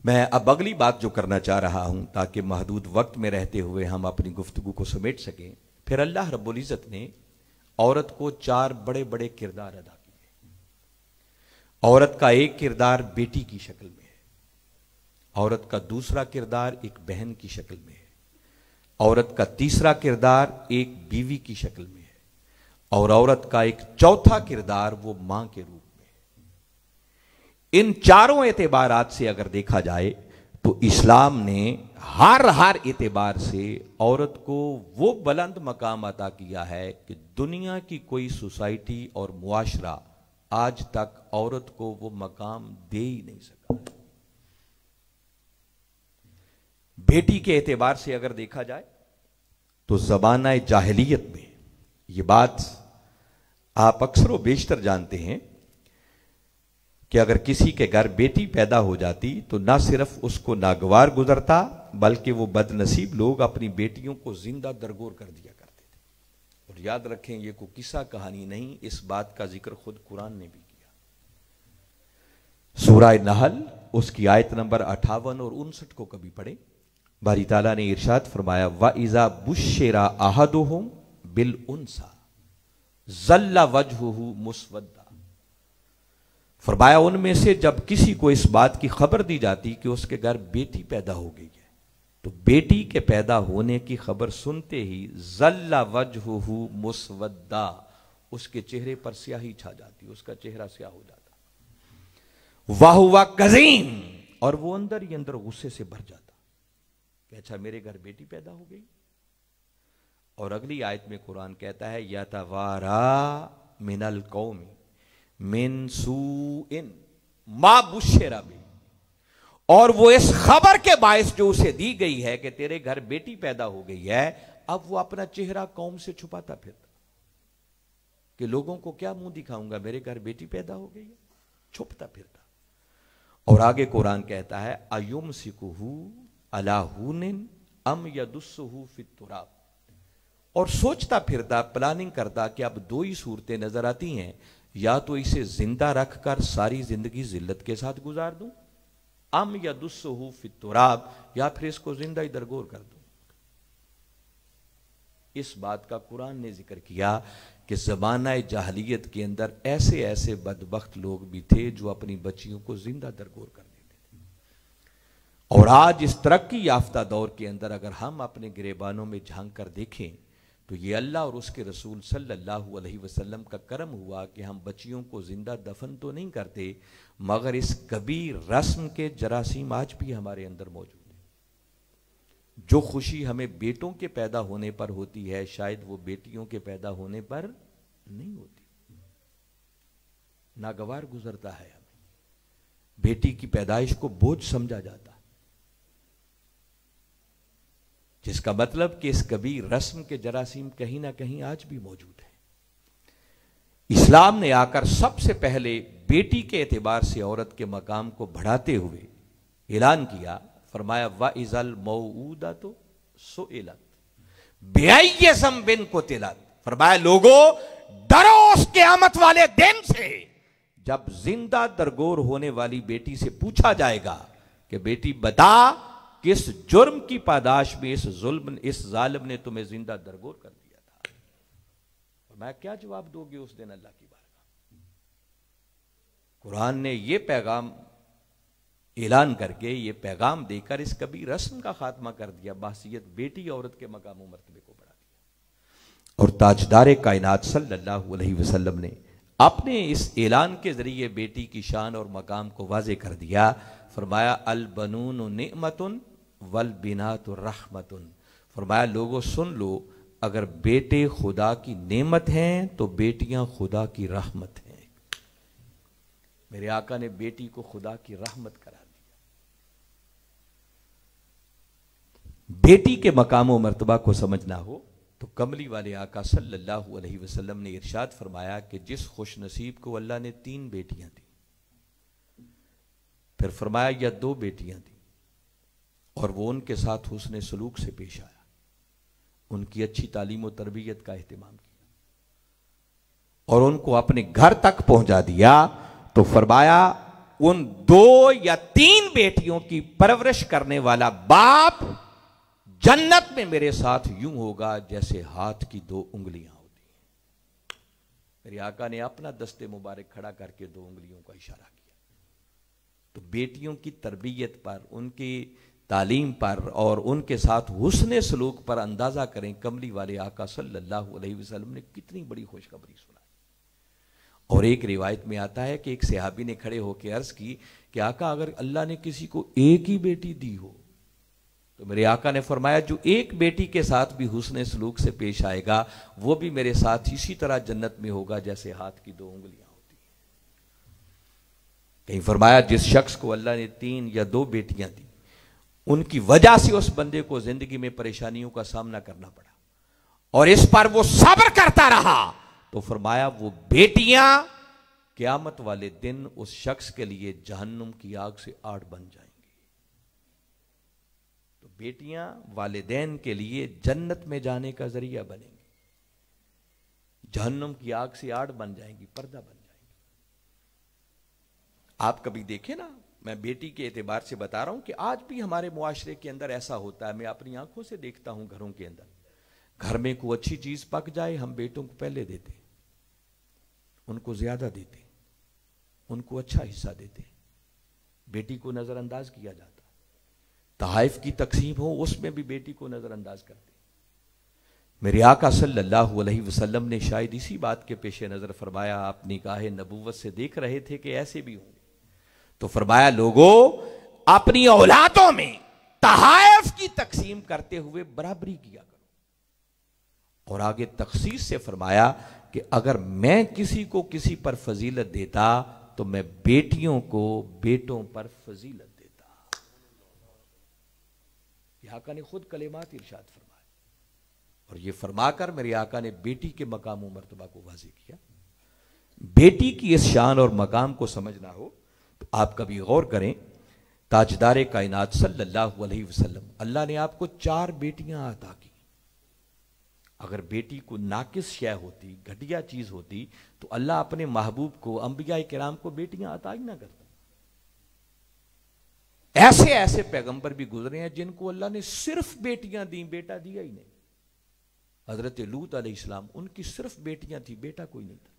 मैं अब अगली बात जो करना चाह रहा हूं ताकि महदूद वक्त में रहते हुए हम अपनी गुफ्तु को समेट सकें फिर अल्लाह रब्बुल्ज़त ने औरत को चार बड़े बड़े किरदार अदा किए औरत का एक किरदार बेटी की शक्ल में है औरत का दूसरा किरदार एक बहन की शक्ल में है औरत का तीसरा किरदार एक बीवी की शक्ल में है और औरत का एक चौथा किरदार वो मां के रूप में है इन चारों एतबारात से अगर देखा जाए तो इस्लाम ने हार हार एतबार से औरत को वो बुलंद मकाम अदा किया है कि दुनिया की कोई सोसाइटी और मुआशरा आज तक औरत को वो मकाम दे ही नहीं सका बेटी के एतबार से अगर देखा जाए तो जबाना जाहलीत में ये बात आप अक्सर व बेशतर जानते हैं कि अगर किसी के घर बेटी पैदा हो जाती तो ना सिर्फ उसको नागवार गुजरता बल्कि वो बदनसीब लोग अपनी बेटियों को ज़िंदा दरगोर कर दिया करते थे और याद रखें ये को किस्सा कहानी नहीं इस बात का जिक्र खुद कुरान ने भी किया सूरह नहल उसकी आयत नंबर अठावन और उनसठ को कभी पढ़े बारी ताला ने इर्शाद फरमाया व इज़ा बुशेरा आहदो हो बिल उनसा जल्ला वजह फरमाया उनमें से जब किसी को इस बात की खबर दी जाती कि उसके घर बेटी पैदा हो गई है तो बेटी के पैदा होने की खबर सुनते ही जल्ला हु मुसवद्दा उसके चेहरे पर स्याही छा जाती उसका चेहरा स्याह हो जाता वाह वाह कजीम और वो अंदर ही अंदर गुस्से से भर जाता कि अच्छा मेरे घर बेटी पैदा हो गई और अगली आयत में कुरान कहता है या तवारा मिनल कौमी मिन सू इन मा बुशेरा भी और वो इस खबर के बायस जो उसे दी गई है कि तेरे घर बेटी पैदा हो गई है अब वो अपना चेहरा कौम से छुपाता फिरता कि लोगों को क्या मुंह दिखाऊंगा मेरे घर बेटी पैदा हो गई है छुपता फिरता और आगे कुरान कहता है अयुम सिकुहू अलाहून अम यदुस्सहू फितुराब और सोचता फिरता प्लानिंग करता कि अब दो ही सूरतें नजर आती हैं या तो इसे जिंदा रखकर सारी जिंदगी जिल्लत के साथ गुजार दूं अम या दुस्सहू फितुराब या फिर इसको जिंदा ही दरगोर कर दो इस बात का कुरान ने जिक्र किया कि जमाना जाहलीत के अंदर ऐसे ऐसे बदबख्त लोग भी थे जो अपनी बच्चियों को जिंदा दरगोर कर देते थे और आज इस तरक्की याफ्ता दौर के अंदर अगर हम अपने गिरेबानों में झांक कर देखें तो ये अल्लाह और उसके रसूल सल्लल्लाहु अलैहि वसल्लम का करम हुआ कि हम बच्चियों को ज़िंदा दफन तो नहीं करते मगर इस कबीर रस्म के जरासीम आज भी हमारे अंदर मौजूद हैं जो खुशी हमें बेटों के पैदा होने पर होती है शायद वो बेटियों के पैदा होने पर नहीं होती नागवार गुजरता है हमें बेटी की पैदाइश को बोझ समझा जाता जिसका मतलब कि इस कबीर रस्म के जरासीम कहीं ना कहीं आज भी मौजूद है इस्लाम ने आकर सबसे पहले बेटी के एतबार से औरत के मकाम को बढ़ाते हुए ऐलान किया फरमाया व इजल मऊदा तो सो एलत बेसम बिन को तिलत फरमाया लोगो डरो उसके आमत वाले दिन से जब जिंदा दरगोर होने वाली बेटी से पूछा जाएगा कि बेटी बता किस जुर्म की पादाश में इस जुल्म इस जालिम ने तुम्हें जिंदा दरगोर कर दिया था और मैं क्या जवाब दोगे उस दिन अल्लाह की बार कुरान ने यह पैगाम ऐलान करके ये पैगाम देकर इस कभी रस्म का खात्मा कर दिया बासीत बेटी औरत के मकाम मरतबे को बढ़ा दिया और ताजदार कायनात सल्लल्लाहु अलैहि वसल्लम ने अपने इस ऐलान के ज़रिए बेटी की शान और मकाम को वाजे कर दिया फरमाया अलबनून नमतन वल बिना तो रहमत फरमाया लोगों सुन लो अगर बेटे खुदा की नेमत हैं तो बेटियां खुदा की रहमत हैं मेरे आका ने बेटी को खुदा की रहमत करा दिया बेटी के मकाम व मरतबा को समझना हो तो कमली वाले आका सल्लल्लाहु अलैहि वसल्लम ने इरशाद फरमाया कि जिस खुश नसीब को अल्लाह ने तीन बेटियां दी फिर फरमाया या दो बेटियां दी और वो उनके साथ हुसन सलूक से पेश आया उनकी अच्छी तालीम और तरबियत का अहतमाम किया और उनको अपने घर तक पहुंचा दिया तो फरमाया उन दो या तीन बेटियों की परवरिश करने वाला बाप जन्नत में मेरे साथ यूं होगा जैसे हाथ की दो उंगलियां होती हैं मेरे आका ने अपना दस्ते मुबारक खड़ा करके दो उंगलियों का इशारा किया तो बेटियों की तरबियत पर उनकी तालीम पर और उनके साथ हुसन सलूक पर अंदाज़ा करें कमली वाले आका सल्लल्लाहु अलैहि वसल्लम ने कितनी बड़ी खुशखबरी सुनाई और एक रिवायत में आता है कि एक सिहाबी ने खड़े होकर अर्ज की कि आका अगर अल्लाह ने किसी को एक ही बेटी दी हो तो मेरे आका ने फरमाया जो एक बेटी के साथ भी हुसन सलूक से पेश आएगा वो भी मेरे साथ इसी तरह जन्नत में होगा जैसे हाथ की दो उंगलियां होती हैं कहीं फरमाया जिस शख्स को अल्लाह ने तीन या दो बेटियां दी उनकी वजह से उस बंदे को जिंदगी में परेशानियों का सामना करना पड़ा और इस पर वो सब्र करता रहा तो फरमाया वो बेटियां क्यामत वाले दिन उस शख्स के लिए जहन्नुम की आग से आड़ बन जाएंगी तो बेटियां वालदेन के लिए जन्नत में जाने का जरिया बनेंगी जहन्नुम की आग से आड़ बन जाएंगी पर्दा बन जाएंगी आप कभी देखे ना मैं बेटी के एतबार से बता रहा हूँ कि आज भी हमारे मुआरे के अंदर ऐसा होता है मैं अपनी आंखों से देखता हूँ घरों के अंदर घर में कोई अच्छी चीज़ पक जाए हम बेटों को पहले देते उनको ज़्यादा देते उनको अच्छा हिस्सा देते बेटी को नज़रअंदाज किया जाता तहाइफ की तकसीम हो उसमें भी बेटी को नज़रअंदाज करते मेरे आका सल्लल्लाहु अलैहि वसल्लम ने शायद इसी बात के पेश नज़र फरमाया आप निकाहे नबूवत से देख रहे थे कि ऐसे भी हों तो फरमाया लोगों अपनी औलादों में तहाइफ की तकसीम करते हुए बराबरी किया करो और आगे तखसीस से फरमाया कि अगर मैं किसी को किसी पर फजीलत देता तो मैं बेटियों को बेटों पर फजीलत देता आका ने खुद कलेमात इर्शाद फरमाए और ये फरमाकर मेरे आका ने बेटी के मकाम मरतबा को वाजी किया बेटी की इस शान और मकाम को समझना हो आप कभी गौर करें ताजदार कायनात सल्लल्लाहु अलैहि वसल्लम अल्लाह ने आपको चार बेटियां अदा की अगर बेटी को नाकिस शय होती घटिया चीज़ होती तो अल्लाह अपने महबूब को के कराम को बेटियां अता ही ना करता ऐसे ऐसे पैगंबर भी गुजरे हैं जिनको अल्लाह ने सिर्फ बेटियां दी बेटा दिया ही नहीं हजरत लूत अलैहिस्सलाम उनकी सिर्फ बेटियां थी बेटा कोई नहीं था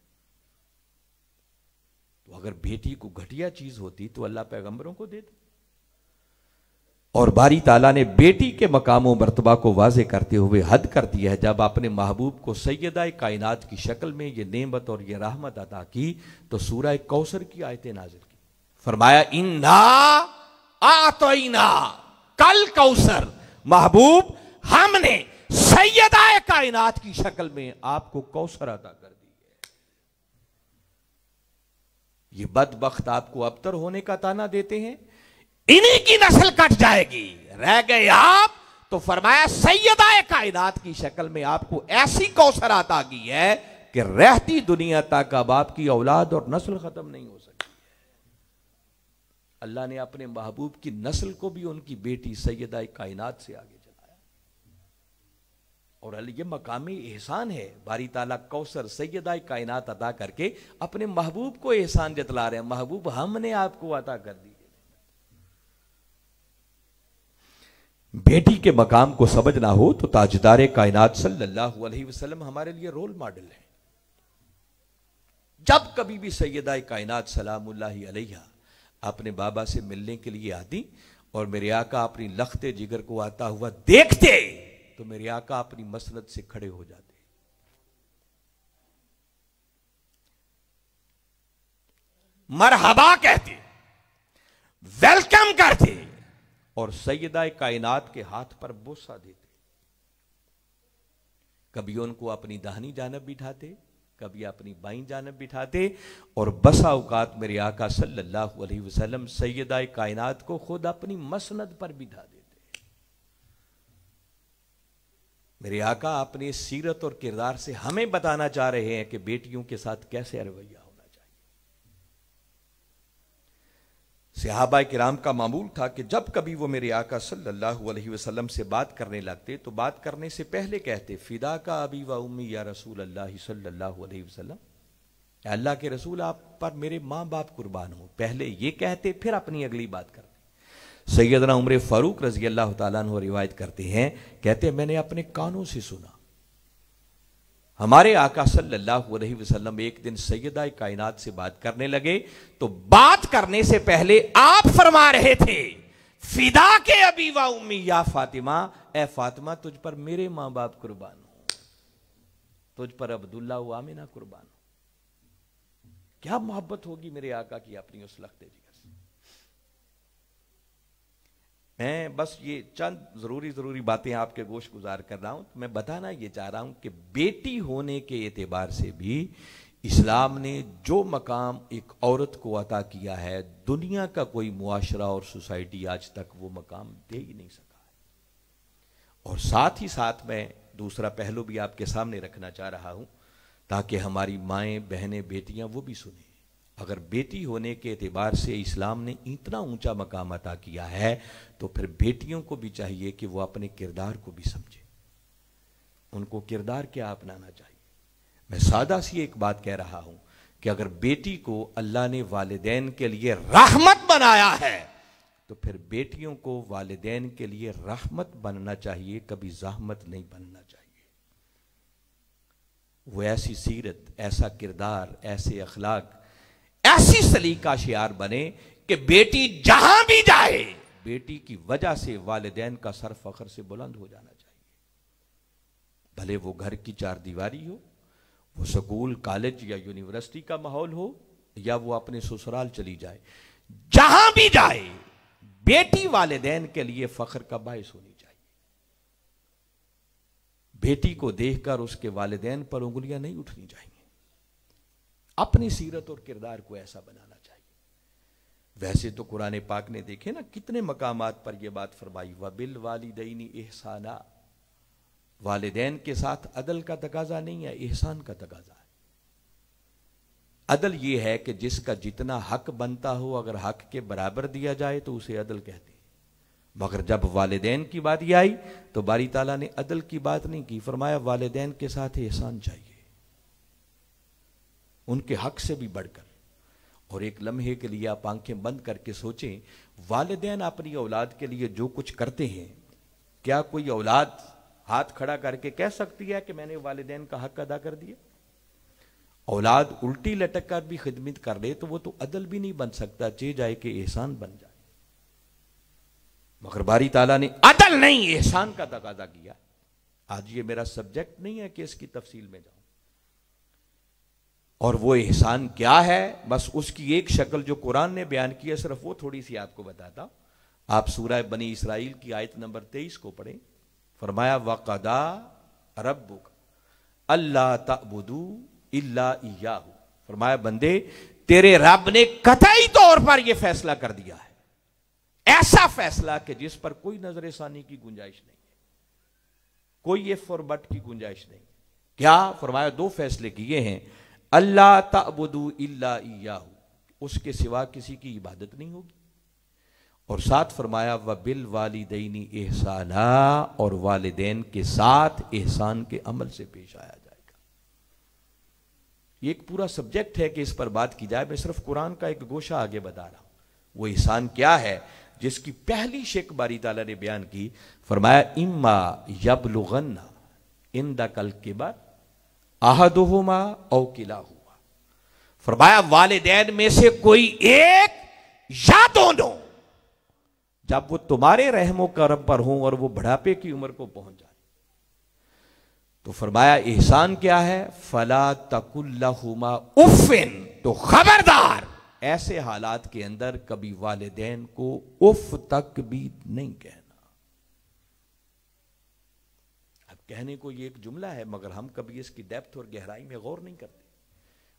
तो अगर बेटी को घटिया चीज होती तो अल्लाह पैगंबरों को दे दे और बारी ताला ने बेटी के मकाम मरतबा को वाजे करते हुए हद कर दिया है जब आपने महबूब को सैदा कायनात की शक्ल में ये नेमत और ये राहमत अदा की तो सूर कौसर की आयतें नाजिल की फरमाया इन्ना इना कल कौसर महबूब हमने सैदा कायनात की शक्ल में आपको कौसर अदा कर ये बदबख्त आपको अबतर होने का ताना देते हैं इन्हीं की नस्ल कट जाएगी रह गए आप तो फरमाया सैदा कायनात की शक्ल में आपको ऐसी कौशर आता की है कि रहती दुनिया तक अब आपकी औलाद और नस्ल खत्म नहीं हो सकती अल्लाह ने अपने महबूब की नस्ल को भी उनकी बेटी सैदा कायनात से आगे और ये मकामी एहसान है बारी ताला कौसर सैदा कायनात अदा करके अपने महबूब को एहसान जतला रहे हैं महबूब हमने आपको अदा कर दी बेटी के मकाम को समझना हो तो ताजदार कायनात सल्लल्लाहु अलैहि वसल्लम हमारे लिए रोल मॉडल है जब कभी भी सैदा कायनात सलाम अपने बाबा से मिलने के लिए आती और मेरे आका अपनी लखते जिगर को आता हुआ देखते तो मेरे आका अपनी मसनत से खड़े हो जाते मरहबा कहते वेलकम करते और सैदा कायनात के हाथ पर बोसा देते कभी उनको अपनी दाहनी जानब बिठाते कभी अपनी बाई जानब बिठाते और बसा औकात मेरे आका सल्लल्लाहु अलैहि वसल्लम सैदा कायनात को खुद अपनी मसनद पर बिठा दे मेरे आका अपनी सीरत और किरदार से हमें बताना चाह रहे हैं कि बेटियों के साथ कैसे रवैया होना चाहिए सिहाबा किराम का मामूल था कि जब कभी वो मेरे आका सल्लल्लाहु अलैहि वसल्लम से बात करने लगते तो बात करने से पहले कहते फिदा का अभी व उम्मी या रसूल अल्लाह सल्लल्लाहु अलैहि वसल्लम अल्लाह के रसूल आप पर मेरे माँ बाप कुर्बान हो पहले ये कहते फिर अपनी अगली बात करते सैदना उम्र फ़ारूक रजी अल्लाह तु रिवायत करते हैं कहते हैं मैंने अपने कानों से सुना हमारे आका सल्लल्लाहु अलैहि वसल्लम एक दिन सैदा कायनात से बात करने लगे तो बात करने से पहले आप फरमा रहे थे फिदा के अभी व उम्मी या फातिमा ए फातिमा तुझ पर मेरे माँ बाप कुर्बान हो तुझ पर अब्दुल्ला आमिना कुर्बान हो क्या मोहब्बत होगी मेरे आका की अपनी उस लखते जी मैं बस ये चंद ज़रूरी ज़रूरी बातें आपके गोश गुजार कर रहा हूं तो मैं बताना ये चाह रहा हूं कि बेटी होने के एतबार से भी इस्लाम ने जो मकाम एक औरत को अता किया है दुनिया का कोई मुआशरा और सोसाइटी आज तक वो मकाम दे ही नहीं सका है और साथ ही साथ मैं दूसरा पहलू भी आपके सामने रखना चाह रहा हूं ताकि हमारी माएँ बहनें बेटियां वो भी सुने अगर बेटी होने के अतबार से इस्लाम ने इतना ऊंचा मकाम अता किया है तो फिर बेटियों को भी चाहिए कि वो अपने किरदार को भी समझे उनको किरदार क्या अपनाना चाहिए मैं सादा सी एक बात कह रहा हूं कि अगर बेटी को अल्लाह ने वालदेन के लिए राहमत बनाया है तो फिर बेटियों को वालदेन के लिए राहमत बनना चाहिए कभी जहमत नहीं बनना चाहिए वो ऐसी सीरत ऐसा किरदार ऐसे अखलाक ऐसी सलीका शियार बने कि बेटी जहां भी जाए बेटी की वजह से वालदेन का सर फखर से बुलंद हो जाना चाहिए भले वो घर की चार दीवारी हो वो स्कूल कॉलेज या यूनिवर्सिटी का माहौल हो या वो अपने ससुराल चली जाए जहां भी जाए बेटी वालदेन के लिए फख्र का बायस होनी चाहिए बेटी को देखकर उसके वालदेन पर उंगलियां नहीं उठनी चाहिए अपनी सीरत और किरदार को ऐसा बनाना चाहिए वैसे तो कुरान पाक ने देखे ना कितने मकाम पर यह बात फरमाई वबिल दईनी एहसाना वालदेन के साथ अदल का तकाजा नहीं है एहसान का तकाजा है अदल यह है कि जिसका जितना हक बनता हो अगर हक के बराबर दिया जाए तो उसे अदल कहते हैं मगर जब वालदेन की यह आई तो बारी ताला ने अदल की बात नहीं की फरमाया वालदेन के साथ एहसान चाहिए उनके हक से भी बढ़कर और एक लम्हे के लिए आप आंखें बंद करके सोचें वालदेन अपनी औलाद के लिए जो कुछ करते हैं क्या कोई औलाद हाथ खड़ा करके कह सकती है कि मैंने वालदेन का हक अदा कर दिया औलाद उल्टी लटक कर भी खिदमत कर ले तो वो तो अदल भी नहीं बन सकता चे जाए कि एहसान बन जाए मगर बारी ताला ने अदल नहीं एहसान का तकादा किया आज ये मेरा सब्जेक्ट नहीं है कि इसकी तफसील में जाओ और वो एहसान क्या है बस उसकी एक शक्ल जो कुरान ने बयान की है सिर्फ वो थोड़ी सी आपको बताता आप सूरह बनी इसराइल की आयत नंबर तेईस को पढ़ें फरमाया वकदा रब अल्लाह तबुदू इल्लाहू फरमाया बंदे तेरे रब ने कतई तौर पर यह फैसला कर दिया है ऐसा फैसला कि जिस पर कोई नजर सानी की गुंजाइश नहीं है कोई ये फॉरबट की गुंजाइश नहीं क्या फरमाया दो फैसले किए हैं अल्लाह तबुदू अल्लाह उसके सिवा किसी की इबादत नहीं होगी और साथ फरमाया व बिल वालदेनी एहसाना और वालदेन के साथ एहसान के अमल से पेश आया जाएगा ये एक पूरा सब्जेक्ट है कि इस पर बात की जाए मैं सिर्फ कुरान का एक गोशा आगे बता रहा हूं वो एहसान क्या है जिसकी पहली शेख बारी ताला ने बयान की फरमाया इम्मा यबलुगन्ना इन द कल के बाद अहदहुमा और किला हुआ फरमाया वालदेन में से कोई एक या दोनों जब वो तुम्हारे रहमो करम पर हों और वो बढ़ापे की उम्र को पहुंच जाए तो फरमाया एहसान क्या है फला तकुल्लाहुमा उफिन तो खबरदार ऐसे हालात के अंदर कभी वालदेन को उफ तक भी नहीं कहना कहने को ये एक जुमला है मगर हम कभी इसकी डेप्थ और गहराई में गौर नहीं करते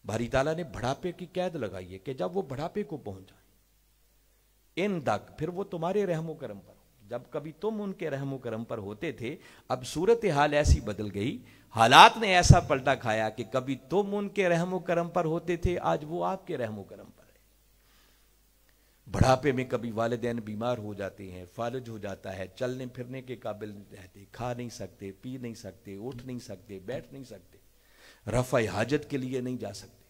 भारी ताला ने बढ़ापे की कैद लगाई है कि जब वो बढ़ापे को पहुंच जाए इन दक फिर वो तुम्हारे रहमो करम पर जब कभी तुम उनके रहमो करम पर होते थे अब सूरत हाल ऐसी बदल गई हालात ने ऐसा पलटा खाया कि कभी तुम उनके रहमो करम पर होते थे आज वो आपके रहमो करम बढ़ापे में कभी वालदेन बीमार हो जाते हैं फालज हो जाता है चलने फिरने के काबिल नहीं रहते खा नहीं सकते पी नहीं सकते उठ नहीं सकते बैठ नहीं सकते रफ़ा हाजत के लिए नहीं जा सकते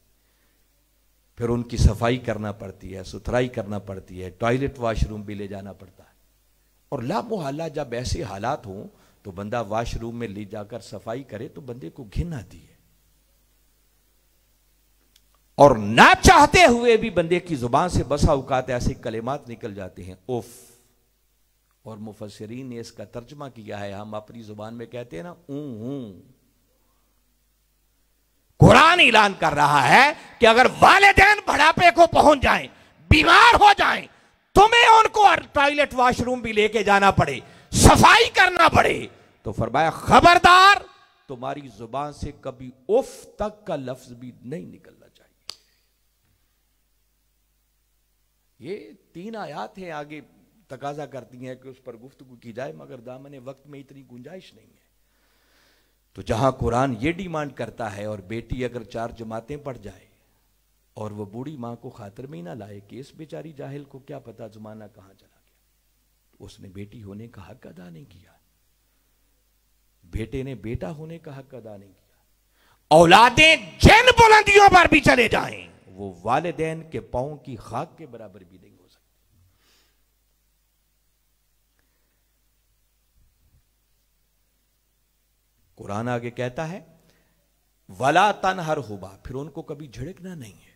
फिर उनकी सफाई करना पड़ती है सुथराई करना पड़ती है टॉयलेट वाशरूम भी ले जाना पड़ता है और लामोहला जब ऐसे हालात हों तो बंदा वाशरूम में ले जाकर सफाई करे तो बंदे को घिन आती है और ना चाहते हुए भी बंदे की जुबान से बसा उकात ऐसे कलेमात निकल जाते हैं उफ और मुफसरीन ने इसका तर्जमा किया है हम अपनी जुबान में कहते हैं ना ऊ कुरान ऐलान कर रहा है कि अगर वालदेन बढ़ापे को पहुंच जाएं, बीमार हो जाएं, तुम्हें उनको टॉयलेट वॉशरूम भी लेके जाना पड़े सफाई करना पड़े तो फरमाया खबरदार तुम्हारी जुबान से कभी उफ तक का लफ्ज भी नहीं रहा ये तीन आयात हैं आगे तकाजा करती हैं कि उस पर गुफ्तु की जाए मगर दामन वक्त में इतनी गुंजाइश नहीं है तो जहां कुरान ये डिमांड करता है और बेटी अगर चार जमातें पढ़ जाए और वह बूढ़ी माँ को खातर में ही ना लाए कि इस बेचारी जाहिल को क्या पता जमाना कहाँ चला गया उसने बेटी होने का हक अदा नहीं किया बेटे ने बेटा होने का हक अदा नहीं किया औलादें जैन बुलंदियों पर भी चले जाएं वो वालदेन के पाओ की खाक के बराबर भी नहीं हो सकती कुरान आगे कहता है वला तन हर होबा फिर उनको कभी झिड़कना नहीं है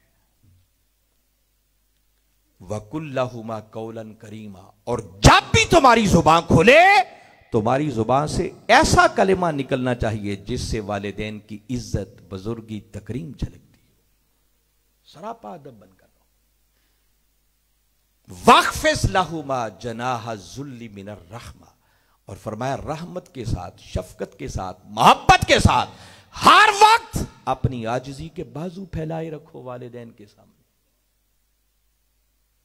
वकुल्लाहुमा कौलन करीमा और जब भी तुम्हारी जुबान खोले तुम्हारी जुबान से ऐसा कलेमा निकलना चाहिए जिससे वालदेन की इज्जत बुजुर्गी तकरीम झलक सरापा अदब बन कर दो वाकफिस लाहुमा जनाहा जुल्ली मिनर रहमा और फरमाया रहमत के साथ शफकत के साथ मोहब्बत के साथ हर वक्त अपनी आजजी के बाजू फैलाए रखो वालदेन के सामने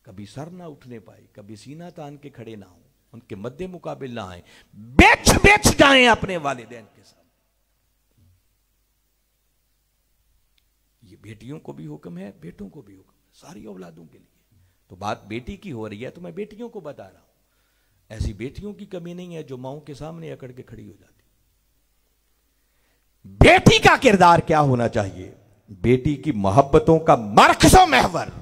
कभी सर ना उठने पाए कभी सीना तान के खड़े ना हो उनके मद्दे मुकाबले ना आए बेच बेच जाए अपने वालदेन के साथ ये बेटियों को भी हुक्म है बेटों को भी हुक्म है सारी औलादों के लिए तो बात बेटी की हो रही है तो मैं बेटियों को बता रहा हूं ऐसी बेटियों की कमी नहीं है जो माओ के सामने अकड़ के खड़ी हो जाती बेटी का किरदार क्या होना चाहिए बेटी की मोहब्बतों का मरकजो महवर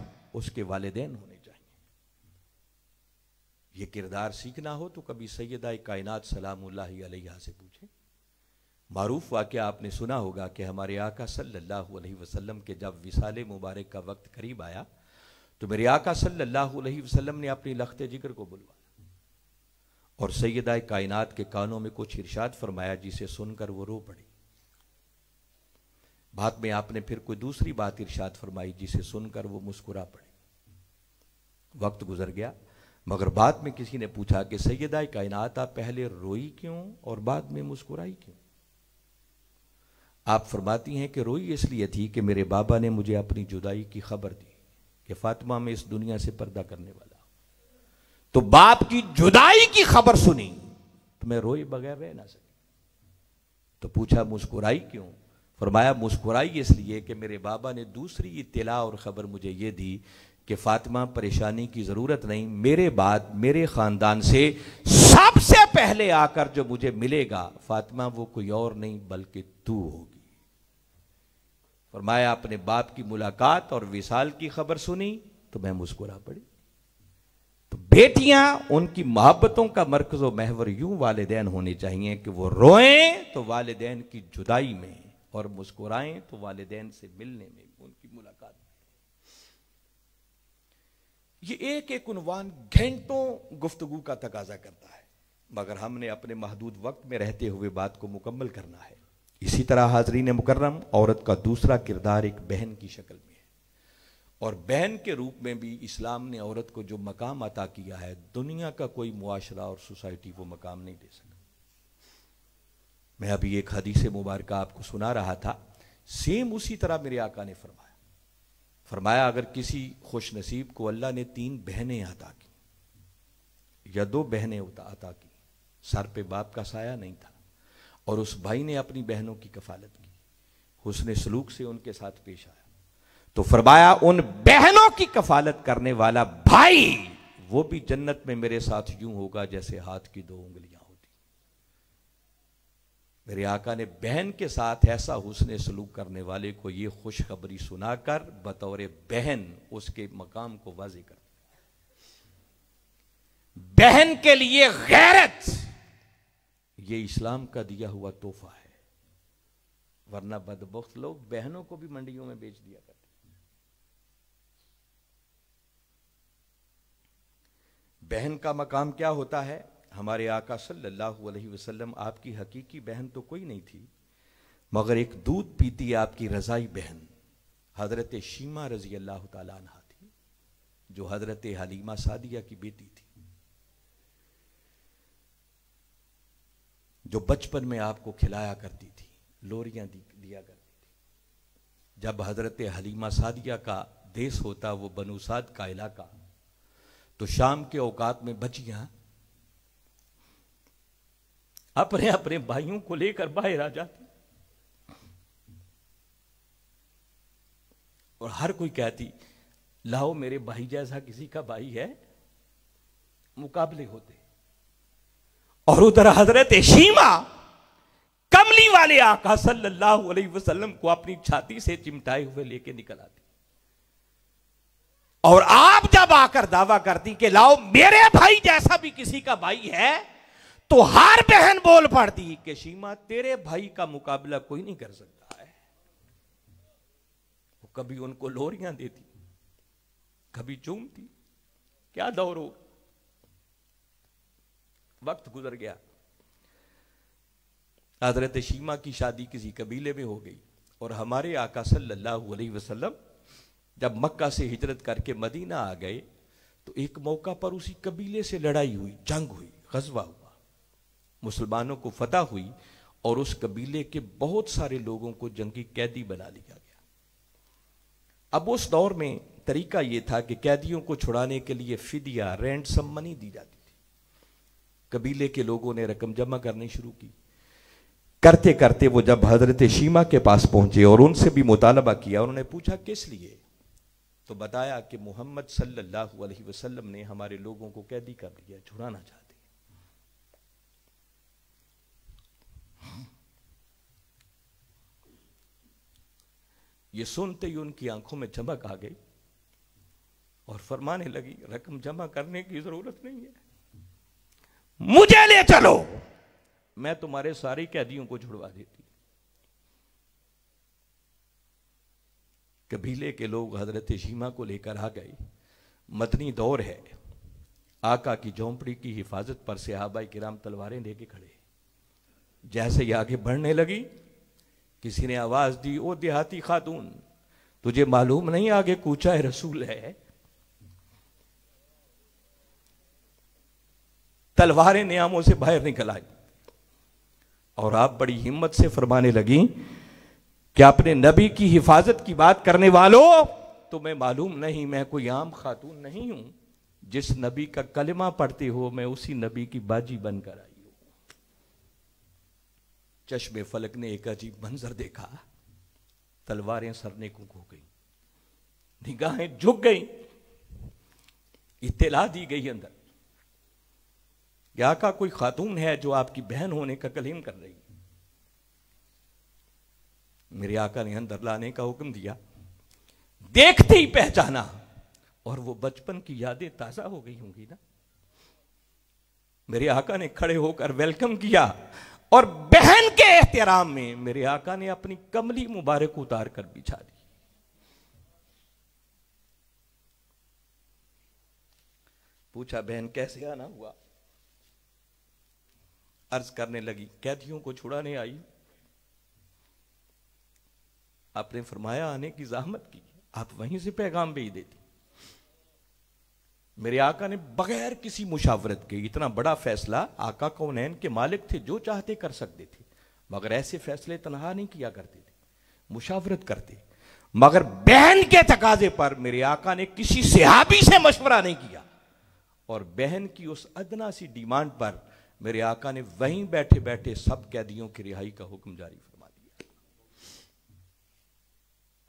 उसके वालदेन होने चाहिए यह किरदार सीखना हो तो कभी सैदा कायनात सलाम से पूछे मरूफ वाक़ आपने सुना होगा कि हमारे आका सल्लल्लाहु अलैहि वसल्लम के जब विसाल मुबारक का वक्त करीब आया तो मेरे आका सल्लल्लाहु अलैहि वसल्लम ने अपनी लख्त जिक्र को बुलवाया और सैदा कायनात के कानों में कुछ इरशाद फरमाया जिसे सुनकर वो रो पड़ी बाद में आपने फिर कोई दूसरी बात इरशाद फरमाई जिसे सुनकर वो मुस्कुरा पड़ी वक्त गुजर गया मगर बाद में किसी ने पूछा कि सैदा कायनात आप पहले रोई क्यों और बाद में मुस्कुराई क्यों आप फरमाती हैं कि रोई इसलिए थी कि मेरे बाबा ने मुझे अपनी जुदाई की खबर दी कि फातिमा में इस दुनिया से पर्दा करने वाला तो बाप की जुदाई की खबर सुनी तो मैं रोए बगैर रह ना सकी तो पूछा मुस्कुराई क्यों फरमाया मुस्कुराई इसलिए कि मेरे बाबा ने दूसरी इतला और ख़बर मुझे यह दी कि फातिमा परेशानी की ज़रूरत नहीं मेरे बाद मेरे ख़ानदान से सबसे पहले आकर जो मुझे मिलेगा फातिमा वो कोई और नहीं बल्कि तू होगी फरमाया अपने बाप की मुलाकात और विशाल की खबर सुनी तो मैं मुस्कुरा पड़ी तो बेटियां उनकी मोहब्बतों का मरकज महवर यूं वालदेन होने चाहिए कि वो रोएं तो वालदेन की जुदाई में और मुस्कुराएं तो वालदेन से मिलने में उनकी मुलाकात ये एक एक उनवान घंटों गुफ्तगु का तकाजा करता है मगर हमने अपने महदूद वक्त में रहते हुए बात को मुकम्मल करना है इसी तरह हाजरीन मुकर्रम औरत का दूसरा किरदार एक बहन की शक्ल में है और बहन के रूप में भी इस्लाम ने औरत को जो मकाम अता किया है दुनिया का कोई मुआशरा और सोसाइटी वो मकाम नहीं दे सका मैं अभी एक हदीस मुबारक आपको सुना रहा था सेम उसी तरह मेरे आका ने फरमाया फरमाया अगर किसी खुश नसीब को अल्लाह ने तीन बहनें अता की या दो बहनें अता की सर पे बाप का साया नहीं था और उस भाई ने अपनी बहनों की कफालत की उसने सलूक से उनके साथ पेश आया तो फरमाया उन बहनों की कफालत करने वाला भाई वो भी जन्नत में मेरे साथ यूं होगा जैसे हाथ की दो उंगलियां होती मेरे आका ने बहन के साथ ऐसा हुसन सलूक करने वाले को ये खुशखबरी सुनाकर बतौर बहन उसके मकाम को वाजे कर बहन के लिए गैरत ये इस्लाम का दिया हुआ तोहफा है वरना बदबख्त लोग बहनों को भी मंडियों में बेच दिया करते बहन का मकाम क्या होता है हमारे आका सल्लल्लाहु अलैहि वसल्लम आपकी हकीकी बहन तो कोई नहीं थी मगर एक दूध पीती आपकी रज़ाई बहन हज़रत शीमा रज़ी अल्लाह तला थी जो हज़रत हलीमा सादिया की बेटी जो बचपन में आपको खिलाया करती थी लोरियां दिया करती थी जब हजरत हलीमा सादिया का देश होता वो बनुसाद का इलाका तो शाम के औकात में बचिया अपने अपने भाइयों को लेकर बाहर आ जाती और हर कोई कहती लाओ मेरे भाई जैसा किसी का भाई है मुकाबले होते और उधर हजरत शीमा कमली वाले आका सल्लल्लाहु अलैहि वसल्लम को अपनी छाती से चिमटाए हुए लेके निकल आती और आप जब आकर दावा करती कि लाओ मेरे भाई जैसा भी किसी का भाई है तो हर बहन बोल पड़ती कि शीमा तेरे भाई का मुकाबला कोई नहीं कर सकता है वो कभी उनको लोरियां देती कभी चूमती क्या दौर होगा वक्त गुजर गया हजरत शीमा की शादी किसी कबीले में हो गई और हमारे आका सल्लल्लाहु अलैहि वसल्लम जब मक्का से हिजरत करके मदीना आ गए तो एक मौका पर उसी कबीले से लड़ाई हुई जंग हुई गजबा हुआ मुसलमानों को फतह हुई और उस कबीले के बहुत सारे लोगों को जंगी कैदी बना लिया गया अब उस दौर में तरीका यह था कि कैदियों को छुड़ाने के लिए फिदिया रेंट सम्मनी दी जाती कबीले के लोगों ने रकम जमा करनी शुरू की करते करते वो जब हजरत शीमा के पास पहुंचे और उनसे भी मुतालबा किया उन्होंने पूछा किस लिए तो बताया कि मोहम्मद सल्लल्लाहु अलैहि वसल्लम ने हमारे लोगों को कैदी कर दिया छुड़ाना चाहते ये सुनते ही उनकी आंखों में चमक आ गई और फरमाने लगी रकम जमा करने की जरूरत नहीं है मुझे ले चलो मैं तुम्हारे सारे कैदियों को छुड़वा देती कबीले के लोग हजरत शीमा को लेकर आ गए मतनी दौर है आका की झोंपड़ी की हिफाजत पर के किराम तलवारें लेके खड़े जैसे ही आगे बढ़ने लगी किसी ने आवाज़ दी ओ देहाती खातून तुझे मालूम नहीं आगे कूचा है रसूल है तलवारें नियामों से बाहर निकल आई और आप बड़ी हिम्मत से फरमाने लगी कि अपने नबी की हिफाजत की बात करने वालों तुम्हें तो मालूम नहीं मैं कोई आम खातून नहीं हूं जिस नबी का कलमा पढ़ते हो मैं उसी नबी की बाजी बनकर आई हूं चश्मे फलक ने एक अजीब मंजर देखा तलवारें सरने को हो गई निगाहें झुक गई इतला दी गई अंदर या का कोई खातून है जो आपकी बहन होने का कलीम कर रही मेरे आका ने अंदर लाने का हुक्म दिया देखते ही पहचाना और वो बचपन की यादें ताजा हो गई होंगी ना मेरे आका ने खड़े होकर वेलकम किया और बहन के एहतराम में मेरे आका ने अपनी कमली मुबारक उतार कर बिछा दी पूछा बहन कैसे आना हुआ अर्ज करने लगी कैदियों को छुड़ाने आई आपने फरमाया आने की जहमत की आप वहीं से पैगाम भेज देते मेरे आका ने बगैर किसी मुशावरत के इतना बड़ा फैसला आका कौनैन के मालिक थे जो चाहते कर सकते थे मगर ऐसे फैसले तनहा नहीं किया करते थे मुशावरत करते मगर बहन के तकाजे पर मेरे आका ने किसी सिहाबी से मशवरा नहीं किया और बहन की उस अदना सी डिमांड पर मेरे आका ने वहीं बैठे बैठे सब कैदियों की रिहाई का हुक्म जारी फरमा दिया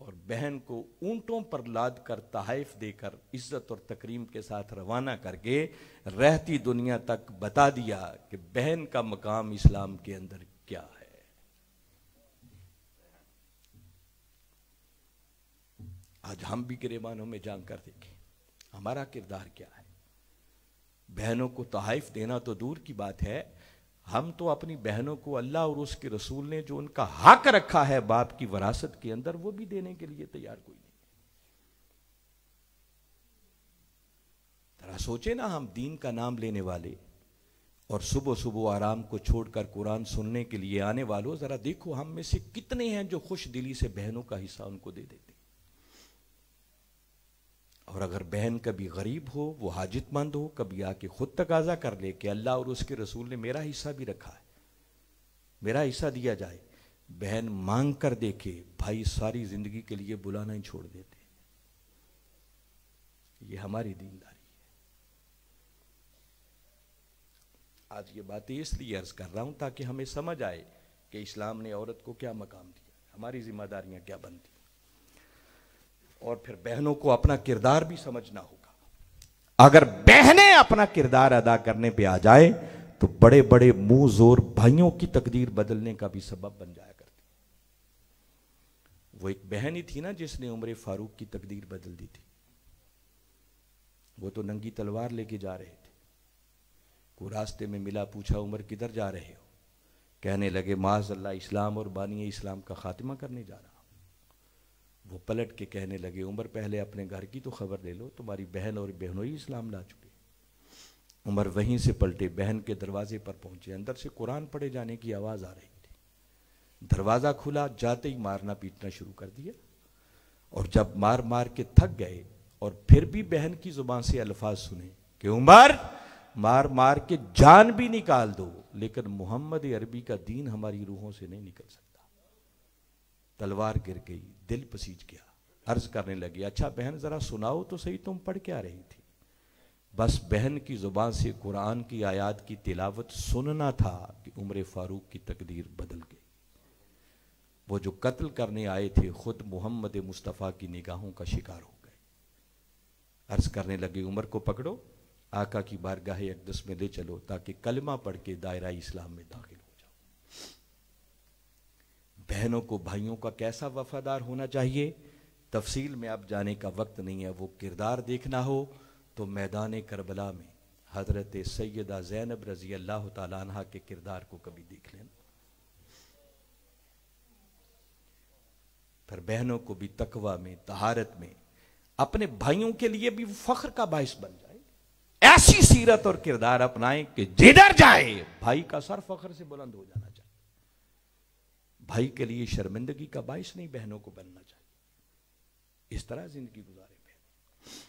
और बहन को ऊंटों पर लाद कर तहाइफ देकर इज्जत और तकरीम के साथ रवाना करके रहती दुनिया तक बता दिया कि बहन का मकाम इस्लाम के अंदर क्या है आज हम भी गिरेबानों में जान कर देखें हमारा किरदार क्या है बहनों को तहफ़ देना तो दूर की बात है हम तो अपनी बहनों को अल्लाह और उसके रसूल ने जो उनका हक रखा है बाप की वरासत के अंदर वो भी देने के लिए तैयार कोई नहीं जरा सोचे ना हम दीन का नाम लेने वाले और सुबह सुबह आराम को छोड़कर कुरान सुनने के लिए आने वालों ज़रा देखो हम में से कितने हैं जो खुश दिली से बहनों का हिस्सा उनको दे देते और अगर बहन कभी गरीब हो वो हाजतमंद हो कभी आके खुद तकाजा कर ले कि अल्लाह और उसके रसूल ने मेरा हिस्सा भी रखा है मेरा हिस्सा दिया जाए बहन मांग कर देखे भाई सारी जिंदगी के लिए बुलाना ही छोड़ देते ये हमारी दीनदारी है आज ये बातें इसलिए अर्ज कर रहा हूं ताकि हमें समझ आए कि इस्लाम ने औरत को क्या मकाम दिया हमारी जिम्मेदारियां क्या बनती और फिर बहनों को अपना किरदार भी समझना होगा अगर बहनें अपना किरदार अदा करने पे आ जाए तो बड़े बड़े मुंह जोर भाइयों की तकदीर बदलने का भी सबब बन जाया करती वो एक बहन ही थी ना जिसने उम्र फारूक की तकदीर बदल दी थी वो तो नंगी तलवार लेके जा रहे थे को रास्ते में मिला पूछा उम्र किधर जा रहे हो कहने लगे माज अल्लाह इस्लाम और बानिय इस्लाम का खात्मा करने जा रहा वो पलट के कहने लगे उमर पहले अपने घर की तो खबर ले लो तुम्हारी बहन और बहनों ही इस्लाम ला चुके उमर वहीं से पलटे बहन के दरवाजे पर पहुंचे अंदर से कुरान पढ़े जाने की आवाज़ आ रही थी दरवाज़ा खुला जाते ही मारना पीटना शुरू कर दिया और जब मार मार के थक गए और फिर भी बहन की जुबान से अल्फाज सुने कि उमर मार मार के जान भी निकाल दो लेकिन मोहम्मद अरबी का दीन हमारी रूहों से नहीं निकल सकता तलवार गिर गई दिल पसीज गया अर्ज करने लगी अच्छा बहन ज़रा सुनाओ तो सही तुम पढ़ क्या रही थी बस बहन की ज़ुबान से कुरान की आयात की तिलावत सुनना था कि उम्र फ़ारूक की तकदीर बदल गई वो जो कत्ल करने आए थे ख़ुद मोहम्मद मुस्तफ़ा की निगाहों का शिकार हो गए अर्ज करने लगे उम्र को पकड़ो आका की बारगाह एकदस में ले चलो ताकि कलमा पढ़ के दायरा इस्लाम में दाखिल बहनों को भाइयों का कैसा वफादार होना चाहिए तफसील में आप जाने का वक्त नहीं है वो किरदार देखना हो तो मैदान करबला में हज़रत सैदा ज़ैनब रज़ी अल्लाह तह के किरदार को कभी देख लेना फिर बहनों को भी तकवा में तहारत में अपने भाइयों के लिए भी फख्र का बायस बन जाए ऐसी सीरत और किरदार अपनाएं कि जिधर जाए भाई का सर फख्र से बुलंद हो जाना भाई के लिए शर्मिंदगी का बायस नहीं बहनों को बनना चाहिए इस तरह जिंदगी गुजारे बहन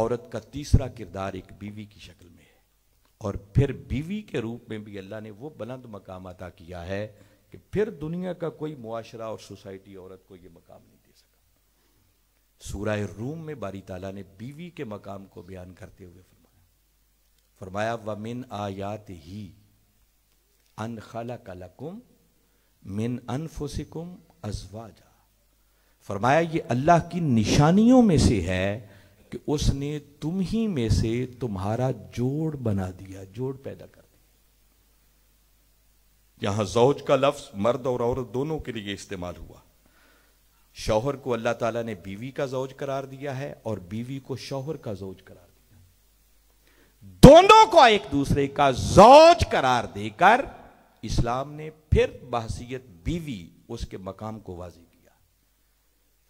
औरत का तीसरा किरदार एक बीवी की शक्ल में है और फिर बीवी के रूप में भी अल्लाह ने वो बुलंद मकाम अदा किया है कि फिर दुनिया का कोई मुआशरा और सोसाइटी औरत को यह मकाम नहीं दे सका सूरा रूम में बारी ताला ने बीवी के मकाम को बयान करते हुए फरमाया फरमाया वमिन आयात ही अन खला कलकुम मिन अनफुसिकुम अजवाजा फरमाया ये अल्लाह की निशानियों में से है कि उसने तुम ही में से तुम्हारा जोड़ बना दिया जोड़ पैदा कर दिया यहां जौज का लफ्ज मर्द और औरत दोनों के लिए इस्तेमाल हुआ शौहर को अल्लाह ताला ने बीवी का जौज करार दिया है और बीवी को शौहर का जौज करार दिया दोनों को एक दूसरे का जौज करार देकर इस्लाम ने फिर बहसीत बीवी उसके मकाम को वाजी किया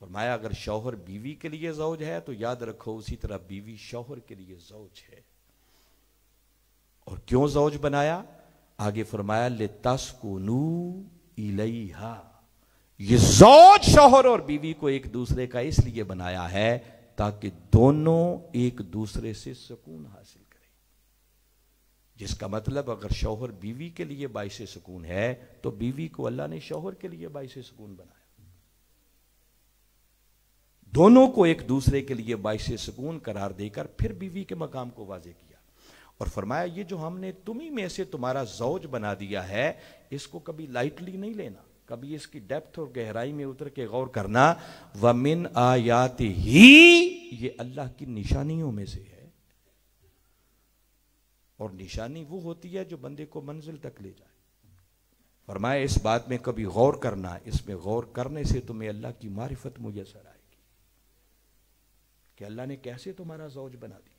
फरमाया अगर शौहर बीवी के लिए जौज है तो याद रखो उसी तरह बीवी शौहर के लिए जौज है और क्यों जौज बनाया आगे फरमाया ले तस्कुनू इलैहा ये जौज शोहर और बीवी को एक दूसरे का इसलिए बनाया है ताकि दोनों एक दूसरे से सुकून हासिल जिसका मतलब अगर शौहर बीवी के लिए बायस सुकून है तो बीवी को अल्लाह ने शौहर के लिए बायस सुकून बनाया दोनों को एक दूसरे के लिए बायस सुकून करार देकर फिर बीवी के मकाम को वाजे किया और फरमाया ये जो हमने तुम्ही में से तुम्हारा जौज बना दिया है इसको कभी लाइटली नहीं लेना कभी इसकी डेप्थ और गहराई में उतर के गौर करना व मिन आयात ही ये अल्लाह की निशानियों में से है और निशानी वो होती है जो बंदे को मंजिल तक ले जाए फरमाया इस बात में कभी गौर करना इसमें गौर करने से तुम्हें अल्लाह की मारिफत मुयसर आएगी कि अल्लाह ने कैसे तुम्हारा जौज बना दिया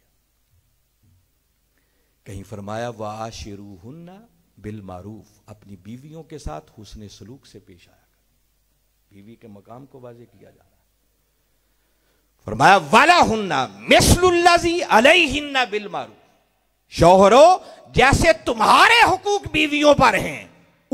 कहीं फरमाया वाह आशिरू हन्ना बिल मारूफ अपनी बीवियों के साथ हुसन सलूक से पेश आया कर बीवी के मकाम को वाजे किया जा रहा फरमाया वाला हन्ना मिसल्लाजी अलहिन्ना बिल मारूफ शोहरों जैसे तुम्हारे हुकूक बीवियों पर हैं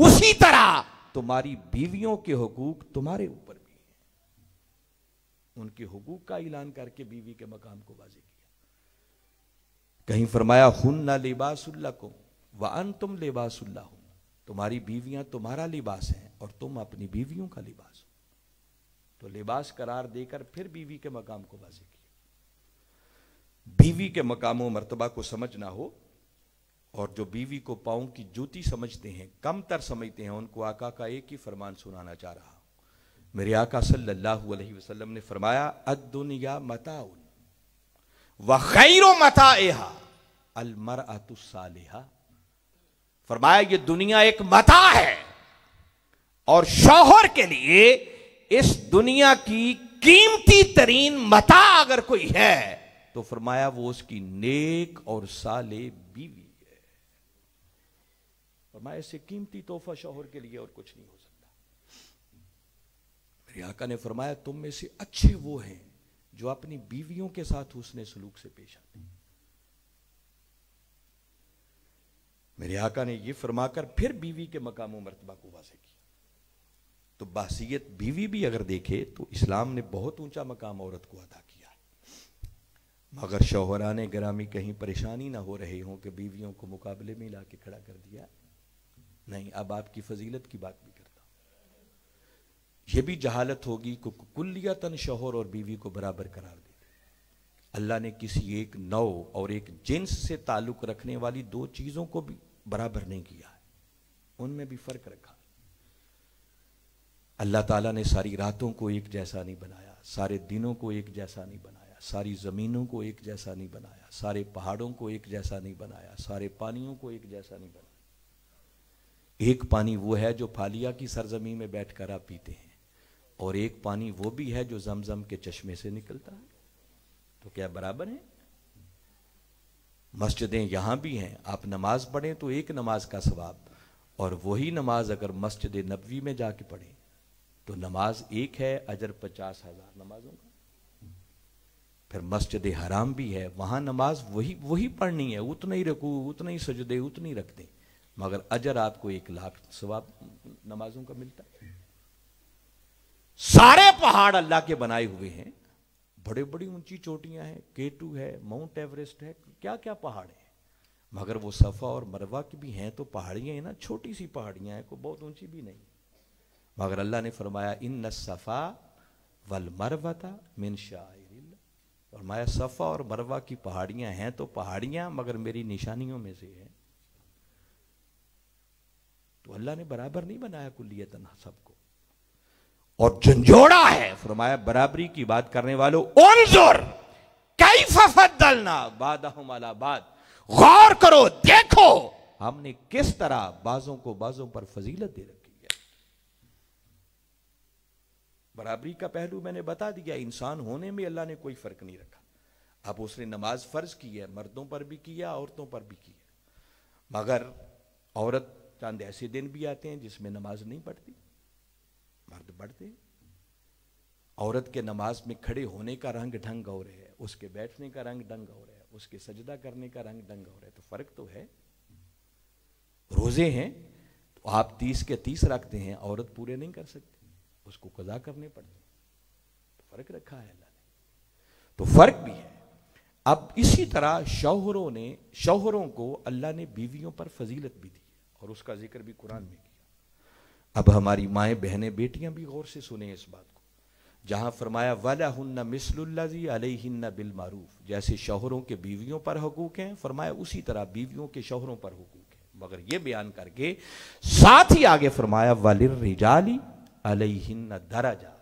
उसी तरह तुम्हारी बीवियों के हकूक तुम्हारे ऊपर भी हैं उनके हुकूक का ऐलान करके बीवी के मकाम को वाजे किया कहीं फरमाया हुन ना लिबासुल्ला को वन तुम लिबासुल्ला हो तुम्हारी बीवियां तुम्हारा लिबास हैं और तुम अपनी बीवियों का लिबास हो तो लिबास करार देकर फिर बीवी के मकाम को वाजे किया बीवी के मकाम मरतबा को समझना हो और जो बीवी को पाओं की जूती समझते हैं कम तर समझते हैं उनको आका का एक ही फरमान सुनाना चाह रहा मेरे आका सल्लल्लाहु अलैहि वसल्लम ने फरमाया अदुनिया मताउन व खैर मता अलमर अतुसालिहा फरमाया ये दुनिया एक मता है और शौहर के लिए इस दुनिया की कीमती तरीन मता अगर कोई है तो फरमाया वो उसकी नेक और साले बीवी है फरमाया इससे कीमती तोहफा शोहर के लिए और कुछ नहीं हो सकता मेरे आका ने फरमाया तुम में से अच्छे वो हैं जो अपनी बीवियों के साथ उसने सलूक से पेश आते हैं मेरे आका ने यह फरमाकर फिर बीवी के मकाम मरतबा को वाजे किया तो बासीत बीवी भी अगर देखे तो इस्लाम ने बहुत ऊंचा मकाम औरत को अदा मगर शोहरान ग्रामी कहीं परेशानी ना हो रहे हों कि बीवियों को मुकाबले में ला के खड़ा कर दिया नहीं अब आपकी फजीलत की बात भी करता यह भी जहालत होगी कुल्लिया तन शोहर और बीवी को बराबर करार दे अल्लाह ने किसी एक नौ और एक जिन्स से ताल्लुक़ रखने वाली दो चीज़ों को भी बराबर नहीं किया है उनमें भी फ़र्क रखा अल्लाह तला ने सारी रातों को एक जैसा नहीं बनाया सारे दिनों को एक जैसा नहीं बनाया सारी ज़मीनों को एक जैसा नहीं बनाया सारे पहाड़ों को एक जैसा नहीं बनाया सारे पानियों को एक जैसा नहीं बनाया एक पानी वो है जो फालिया की सरजमी में बैठ कर आप पीते हैं और एक पानी वो भी है जो जमजम के चश्मे से निकलता है तो क्या बराबर है मस्जिदें यहां भी हैं आप नमाज पढ़ें तो एक नमाज का सवाब और वही नमाज अगर मस्जिद नबवी में जाके पढ़ें तो नमाज एक है अजर पचास हज़ार नमाजों का फिर मस्जिद हराम भी है वहाँ नमाज वही वही पढ़नी है उतना ही रखू उतना ही सजदे उतनी रख दें मगर अजर आपको एक लाख सवाब नमाजों का मिलता है सारे पहाड़ अल्लाह के बनाए हुए हैं बड़े बड़ी ऊंची चोटियां हैं केटू है माउंट एवरेस्ट है क्या क्या पहाड़ हैं मगर वो सफ़ा और मरवा की भी हैं तो पहाड़ियाँ हैं ना छोटी सी पहाड़ियाँ हैं को बहुत ऊंची भी नहीं मगर अल्लाह ने फरमाया इन न सफ़ा वल मरवा मिन शाह फरमाया सफ़ा और मरवा की पहाड़ियां हैं तो पहाड़ियां मगर मेरी निशानियों में से हैं तो अल्लाह ने बराबर नहीं बनाया तना सबको और झंझोड़ा है फरमाया बराबरी की बात करने वालों ओनजोर कई फफदलना बादहम गौर करो देखो हमने किस तरह बाजों को बाजों पर फजीलत दे रखी बराबरी का पहलू मैंने बता दिया इंसान होने में अल्लाह ने कोई फ़र्क नहीं रखा अब उसने नमाज फ़र्ज की है मर्दों पर भी किया औरतों पर भी किया मगर औरत चंद ऐसे दिन भी आते हैं जिसमें नमाज नहीं पढ़ती मर्द पढ़ते औरत के नमाज में खड़े होने का रंग ढंग और है उसके बैठने का रंग ढंग और है उसके सजदा करने का रंग ढंग और है तो फ़र्क तो है रोज़े हैं तो आप तीस के तीस रखते हैं औरत पूरे नहीं कर सकती उसको कजा करने पड़ते तो फर्क रखा है अल्लाह ने तो फर्क भी है अब इसी तरह शौहरों ने शौहरों को अल्लाह ने बीवियों पर फजीलत भी दी और उसका जिक्र भी कुरान में किया अब हमारी माएँ बहनें बेटियां भी गौर से सुने इस बात को जहां फरमाया वाला हन्ना मिसल्लाजी अलहन्ना बिल मारूफ जैसे शौहरों के बीवियों पर हकूक हैं फरमाया उसी तरह बीवियों के शौहरों पर हकूक हैं मगर ये बयान करके साथ ही आगे फरमाया वालिर रिजाली अलहिन दराजा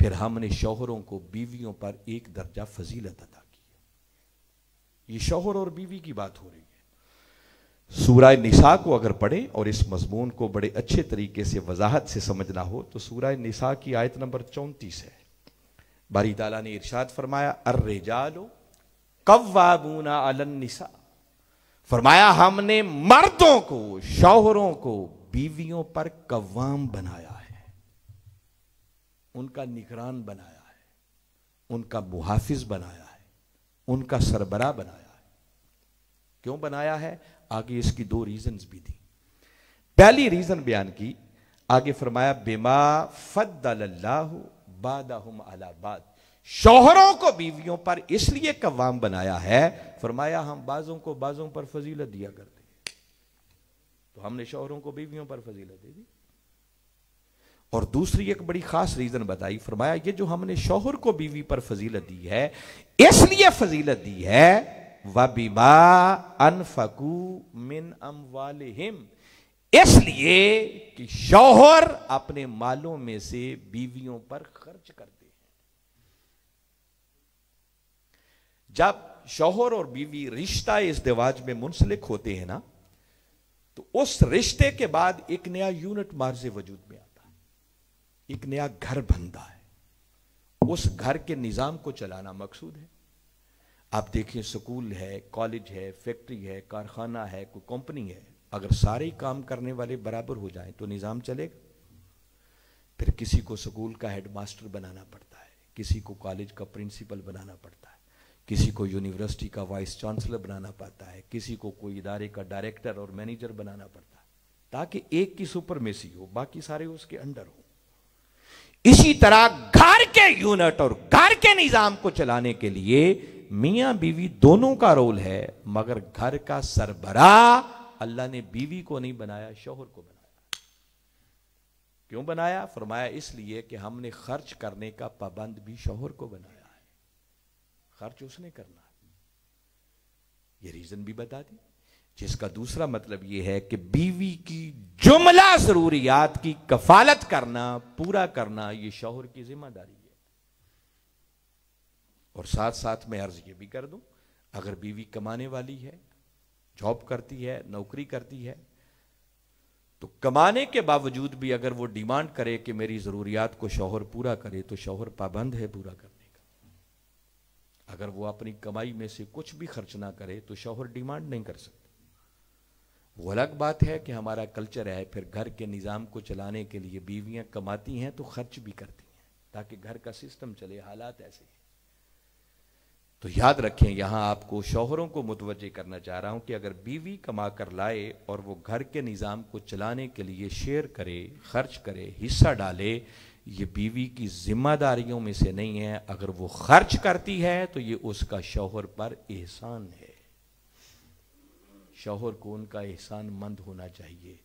फिर हमने शोहरों को बीवियों पर एक दर्जा फजीलत अदा किया ये शोहर और बीवी की बात हो रही है सूरह निसा को अगर पढ़े और इस मजमून को बड़े अच्छे तरीके से वजाहत से समझना हो तो सूरह निसा की आयत नंबर चौंतीस है बारी ताला ने इर्शाद फरमाया अर्रे जालो कवाबूना अलन निसा फरमाया हमने मर्दों को शौहरों को बीवियों पर कवाम बनाया उनका निगरान बनाया है उनका मुहाफिज बनाया है उनका सरबरा बनाया है क्यों बनाया है आगे इसकी दो रीजंस भी दी पहली रीजन बयान की आगे फरमाया बेमा फद्लाहु बादहुम शोहरों को बीवियों पर इसलिए कवाम बनाया है फरमाया हम बाजों को बाजों पर फजीलत दिया करते तो हमने शोहरों को बीवियों पर फजीलत दे दी और दूसरी एक बड़ी खास रीजन बताई फरमाया ये जो हमने शोहर को बीवी पर फजीलत दी है इसलिए फजीलत दी है व बिमा अनफकू मिन अम वालिम इसलिए कि शौहर अपने मालों में से बीवियों पर खर्च करते हैं जब शौहर और बीवी रिश्ता इस दिवाज में मुंसलिक होते हैं ना तो उस रिश्ते के बाद एक नया यूनिट मार्ज वजूद में एक नया घर बनता है उस घर के निज़ाम को चलाना मकसूद है आप देखिए स्कूल है कॉलेज है फैक्ट्री है कारखाना है कोई कंपनी है अगर सारे काम करने वाले बराबर हो जाएं तो निज़ाम चलेगा फिर किसी को स्कूल का हेडमास्टर बनाना पड़ता है किसी को कॉलेज का प्रिंसिपल बनाना पड़ता है किसी को यूनिवर्सिटी का वाइस चांसलर बनाना पड़ता है किसी को कोई इदारे का डायरेक्टर और मैनेजर बनाना पड़ता है ताकि एक की सुपरमेसी हो बाकी सारे उसके अंडर हो इसी तरह घर के यूनिट और घर के निजाम को चलाने के लिए मिया बीवी दोनों का रोल है मगर घर का सरबरा अल्लाह ने बीवी को नहीं बनाया शोहर को बनाया क्यों बनाया फरमाया इसलिए कि हमने खर्च करने का पाबंद भी शोहर को बनाया है खर्च उसने करना ये रीजन भी बता दी जिसका दूसरा मतलब यह है कि बीवी की जुमला जरूरियात की कफालत करना पूरा करना यह शोहर की जिम्मेदारी है और साथ साथ मैं अर्ज यह भी कर दूं अगर बीवी कमाने वाली है जॉब करती है नौकरी करती है तो कमाने के बावजूद भी अगर वो डिमांड करे कि मेरी जरूरियात को शोहर पूरा करे तो शोहर पाबंद है पूरा करने का अगर वो अपनी कमाई में से कुछ भी खर्च ना करे तो शोहर डिमांड नहीं कर सकता वो अलग बात है कि हमारा कल्चर है फिर घर के निज़ाम को चलाने के लिए बीवियाँ कमाती हैं तो खर्च भी करती हैं ताकि घर का सिस्टम चले हालात ऐसे हैं तो याद रखें यहाँ आपको शोहरों को मुतवजे करना चाह रहा हूँ कि अगर बीवी कमा कर लाए और वो घर के निज़ाम को चलाने के लिए शेयर करे खर्च करे हिस्सा डाले ये बीवी की जिम्मेदारियों में से नहीं है अगर वो खर्च करती है तो ये उसका शोहर पर एहसान है शोहर को उनका एहसान मंद होना चाहिए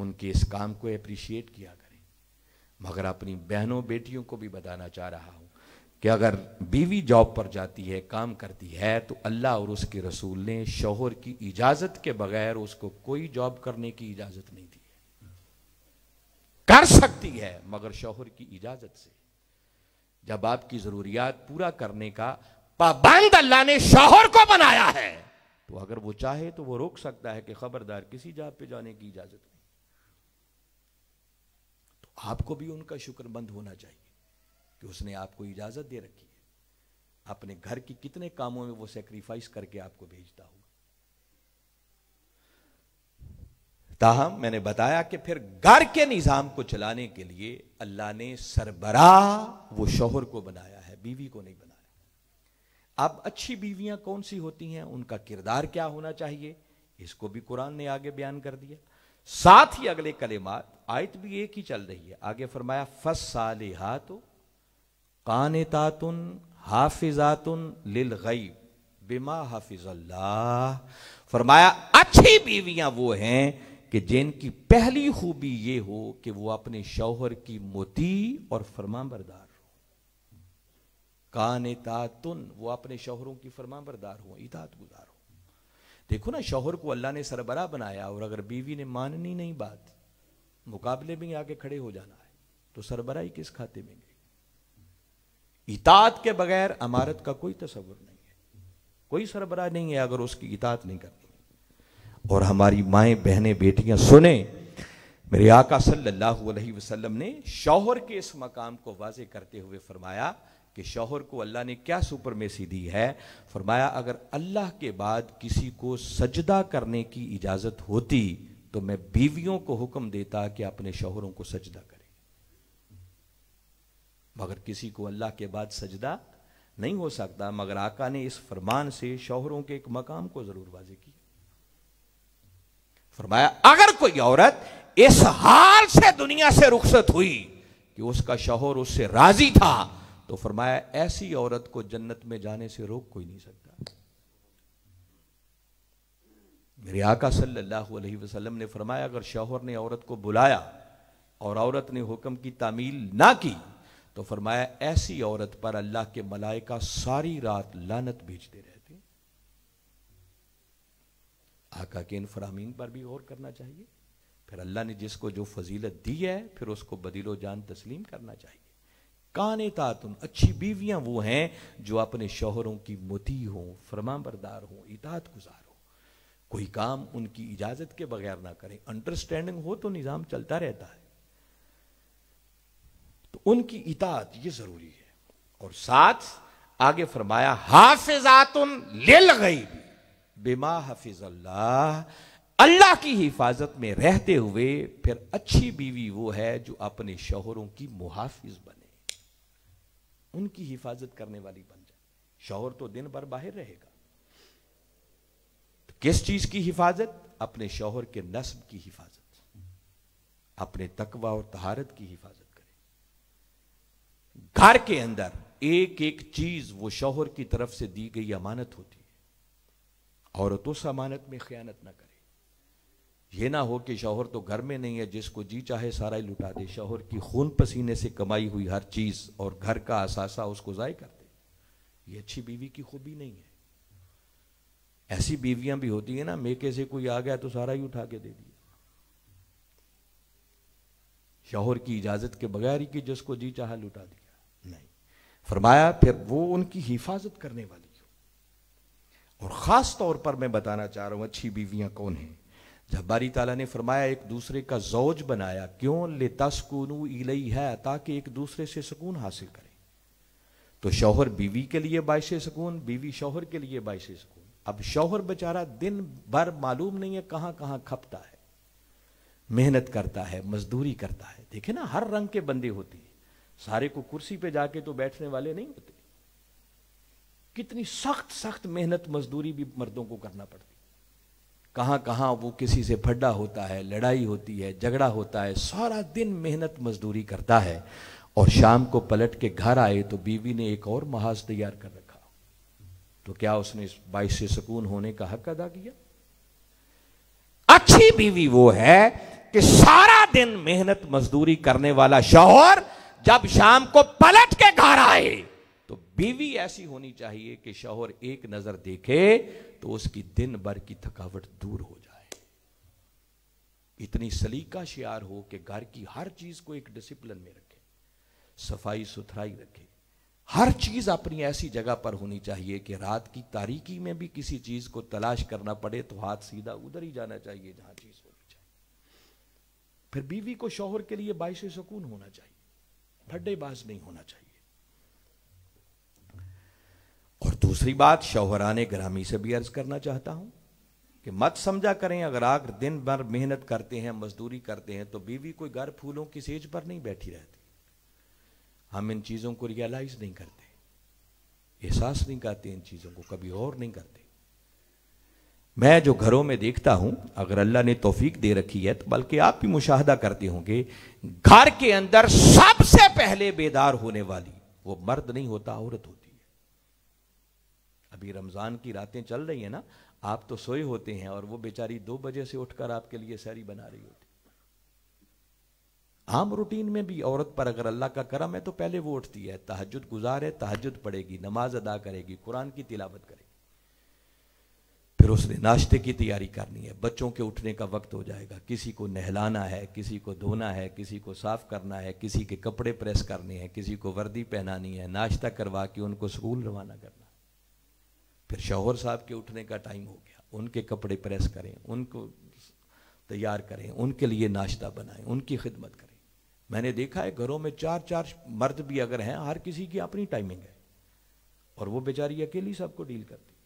उनके इस काम को अप्रिशिएट किया करें मगर अपनी बहनों बेटियों को भी बताना चाह रहा हूं कि अगर बीवी जॉब पर जाती है काम करती है तो अल्लाह और उसके रसूल ने शोहर की इजाजत के बगैर उसको कोई जॉब करने की इजाजत नहीं दी है कर सकती है मगर शोहर की इजाजत से जब आपकी ज़रूरियात पूरा करने का पाबंद अल्लाह ने शोहर को बनाया है तो अगर वो चाहे तो वो रोक सकता है कि खबरदार किसी जहाज पे जाने की इजाजत नहीं तो आपको भी उनका शुक्रबंद होना चाहिए कि उसने आपको इजाजत दे रखी है अपने घर की कितने कामों में वो सेक्रीफाइस करके आपको भेजता होगा ताहम मैंने बताया कि फिर घर के निज़ाम को चलाने के लिए अल्लाह ने सरबरा वो शोहर को बनाया है बीवी को नहीं अब अच्छी बीवियां कौन सी होती हैं उनका किरदार क्या होना चाहिए इसको भी कुरान ने आगे बयान कर दिया साथ ही अगले कलेमात आयत भी एक ही चल रही है आगे फरमाया फस साल कानतातुन हाफिजातुन लिल गईब बिमा हाफिज अल्लाह फरमाया अच्छी बीवियां वो हैं कि जिनकी पहली खूबी ये हो कि वो अपने शौहर की मोती और फरमाबरदार कान तुन वो अपने शोहरों की फरमा बरदार हो इतात गुजार हो देखो ना शोहर को अल्लाह ने सरबरा बनाया और अगर बीवी ने माननी नहीं बात मुकाबले में आके खड़े हो जाना है तो सरबरा ही किस खाते में गई इतात के बगैर अमारत का कोई तस्वुर नहीं है कोई सरबरा नहीं है अगर उसकी इतात नहीं करनी और हमारी माएँ बहनें बेटियां सुने मेरे आका सल्लल्लाहु अलैहि वसल्लम ने शौहर के इस मकाम को वाजे करते हुए फरमाया कि शोहर को अल्लाह ने क्या सुपरमेसी दी है फरमाया अगर अल्लाह के बाद किसी को सजदा करने की इजाज़त होती तो मैं बीवियों को हुक्म देता कि अपने शोहरों को सजदा करें मगर किसी को अल्लाह के बाद सजदा नहीं हो सकता मगर आका ने इस फरमान से शोहरों के एक मकाम को जरूर वाजे किया फरमाया अगर कोई औरत इस हाल से दुनिया से रुखसत हुई कि उसका शोहर उससे राजी था तो फरमाया ऐसी औरत को जन्नत में जाने से रोक कोई नहीं सकता मेरे आका सल्लल्लाहु अलैहि वसल्लम ने फरमाया अगर शौहर ने औरत को बुलाया और औरत ने हुक्म की तामील ना की तो फरमाया ऐसी औरत पर अल्लाह के मलाइका सारी रात लानत भेजते रहते आका के इन फरामीन पर भी गौर करना चाहिए फिर अल्लाह ने जिसको जो फजीलत दी है फिर उसको बदिलो जान तस्लीम करना चाहिए काने तातुन अच्छी बीवियां वो हैं जो अपने शोहरों की मोती हों बरदार हों इतात गुजार हो कोई काम उनकी इजाजत के बगैर ना करें अंडरस्टैंडिंग हो तो निज़ाम चलता रहता है तो उनकी इतात ये जरूरी है और साथ आगे फरमाया हाफिजातुन लिल गई बेमा हाफिज अल्लाह अल्लाह की हिफाजत में रहते हुए फिर अच्छी बीवी वो है जो अपने शोहरों की मुहाफिज बने उनकी हिफाजत करने वाली बन जाए शोहर तो दिन भर बाहर रहेगा तो किस चीज की हिफाजत अपने शोहर के नस्ब की हिफाजत अपने तकवा और तहारत की हिफाजत करें घर के अंदर एक एक चीज वो शोहर की तरफ से दी गई अमानत होती है औरत उस अमानत में खयानत ना ये ना हो कि शोहर तो घर में नहीं है जिसको जी चाहे सारा ही लुटा दे शोहर की खून पसीने से कमाई हुई हर चीज़ और घर का असासा उसको ज़ाय कर दे ये अच्छी बीवी की खूबी नहीं है ऐसी बीवियां भी होती है ना मेके से कोई आ गया तो सारा ही उठा के दे दिया शोहर की इजाज़त के बगैर ही कि जिसको जी चाह लुटा दिया नहीं फरमाया फिर वो उनकी हिफाजत करने वाली हो और ख़ास तौर पर मैं बताना चाह रहा हूं अच्छी बीवियां कौन हैं बारी ताला ने फरमाया एक दूसरे का जौज बनाया क्यों ले तस्कुनू इलई है ताकि एक दूसरे से सुकून हासिल करें तो शौहर बीवी के लिए बायस सुकून बीवी शौहर के लिए बायस सुकून अब शौहर बेचारा दिन भर मालूम नहीं है कहाँ कहाँ खपता है मेहनत करता है मजदूरी करता है देखे ना हर रंग के बंदे होते हैं सारे को कुर्सी पे जाके तो बैठने वाले नहीं होते कितनी सख्त सख्त मेहनत मजदूरी भी मर्दों को करना पड़ती कहाँ कहाँ वो किसी से फड्डा होता है लड़ाई होती है झगड़ा होता है सारा दिन मेहनत मजदूरी करता है और शाम को पलट के घर आए तो बीवी ने एक और महाज तैयार कर रखा तो क्या उसने बाईस से सुकून होने का हक अदा किया अच्छी बीवी वो है कि सारा दिन मेहनत मजदूरी करने वाला शोहर जब शाम को पलट के घर आए तो बीवी ऐसी होनी चाहिए कि शोहर एक नजर देखे तो उसकी दिन भर की थकावट दूर हो जाए इतनी सलीका शियार हो कि घर की हर चीज को एक डिसिप्लिन में रखे सफाई सुथराई रखे हर चीज अपनी ऐसी जगह पर होनी चाहिए कि रात की तारीकी में भी किसी चीज को तलाश करना पड़े तो हाथ सीधा उधर ही जाना चाहिए जहां चीज होनी चाहिए फिर बीवी को शोहर के लिए बाइश सुकून होना चाहिए भड्डेबाज नहीं होना चाहिए और दूसरी बात शौहराने ग्रामी से भी अर्ज करना चाहता हूं कि मत समझा करें अगर आग दिन भर मेहनत करते हैं मजदूरी करते हैं तो बीवी कोई घर फूलों की सेज पर नहीं बैठी रहती हम इन चीज़ों को रियलाइज नहीं करते एहसास नहीं करते इन चीज़ों को कभी और नहीं करते मैं जो घरों में देखता हूं अगर अल्लाह ने तोफीक दे रखी है तो बल्कि आप भी मुशाहदा करते होंगे घर के अंदर सबसे पहले बेदार होने वाली वो मर्द नहीं होता औरत होती अभी रमज़ान की रातें चल रही हैं ना आप तो सोए होते हैं और वो बेचारी दो बजे से उठकर आपके लिए सैरी बना रही होती आम रूटीन में भी औरत पर अगर अल्लाह का करम है तो पहले वो उठती है तहजद गुजार है तहजद पड़ेगी नमाज अदा करेगी कुरान की तिलावत करेगी फिर उसने नाश्ते की तैयारी करनी है बच्चों के उठने का वक्त हो जाएगा किसी को नहलाना है किसी को धोना है किसी को साफ़ करना है किसी के कपड़े प्रेस करने हैं किसी को वर्दी पहनानी है नाश्ता करवा के उनको स्कूल रवाना करना फिर शौहर साहब के उठने का टाइम हो गया उनके कपड़े प्रेस करें उनको तैयार करें उनके लिए नाश्ता बनाएं उनकी खिदमत करें मैंने देखा है घरों में चार चार मर्द भी अगर हैं हर किसी की अपनी टाइमिंग है और वो बेचारी अकेली सबको डील करती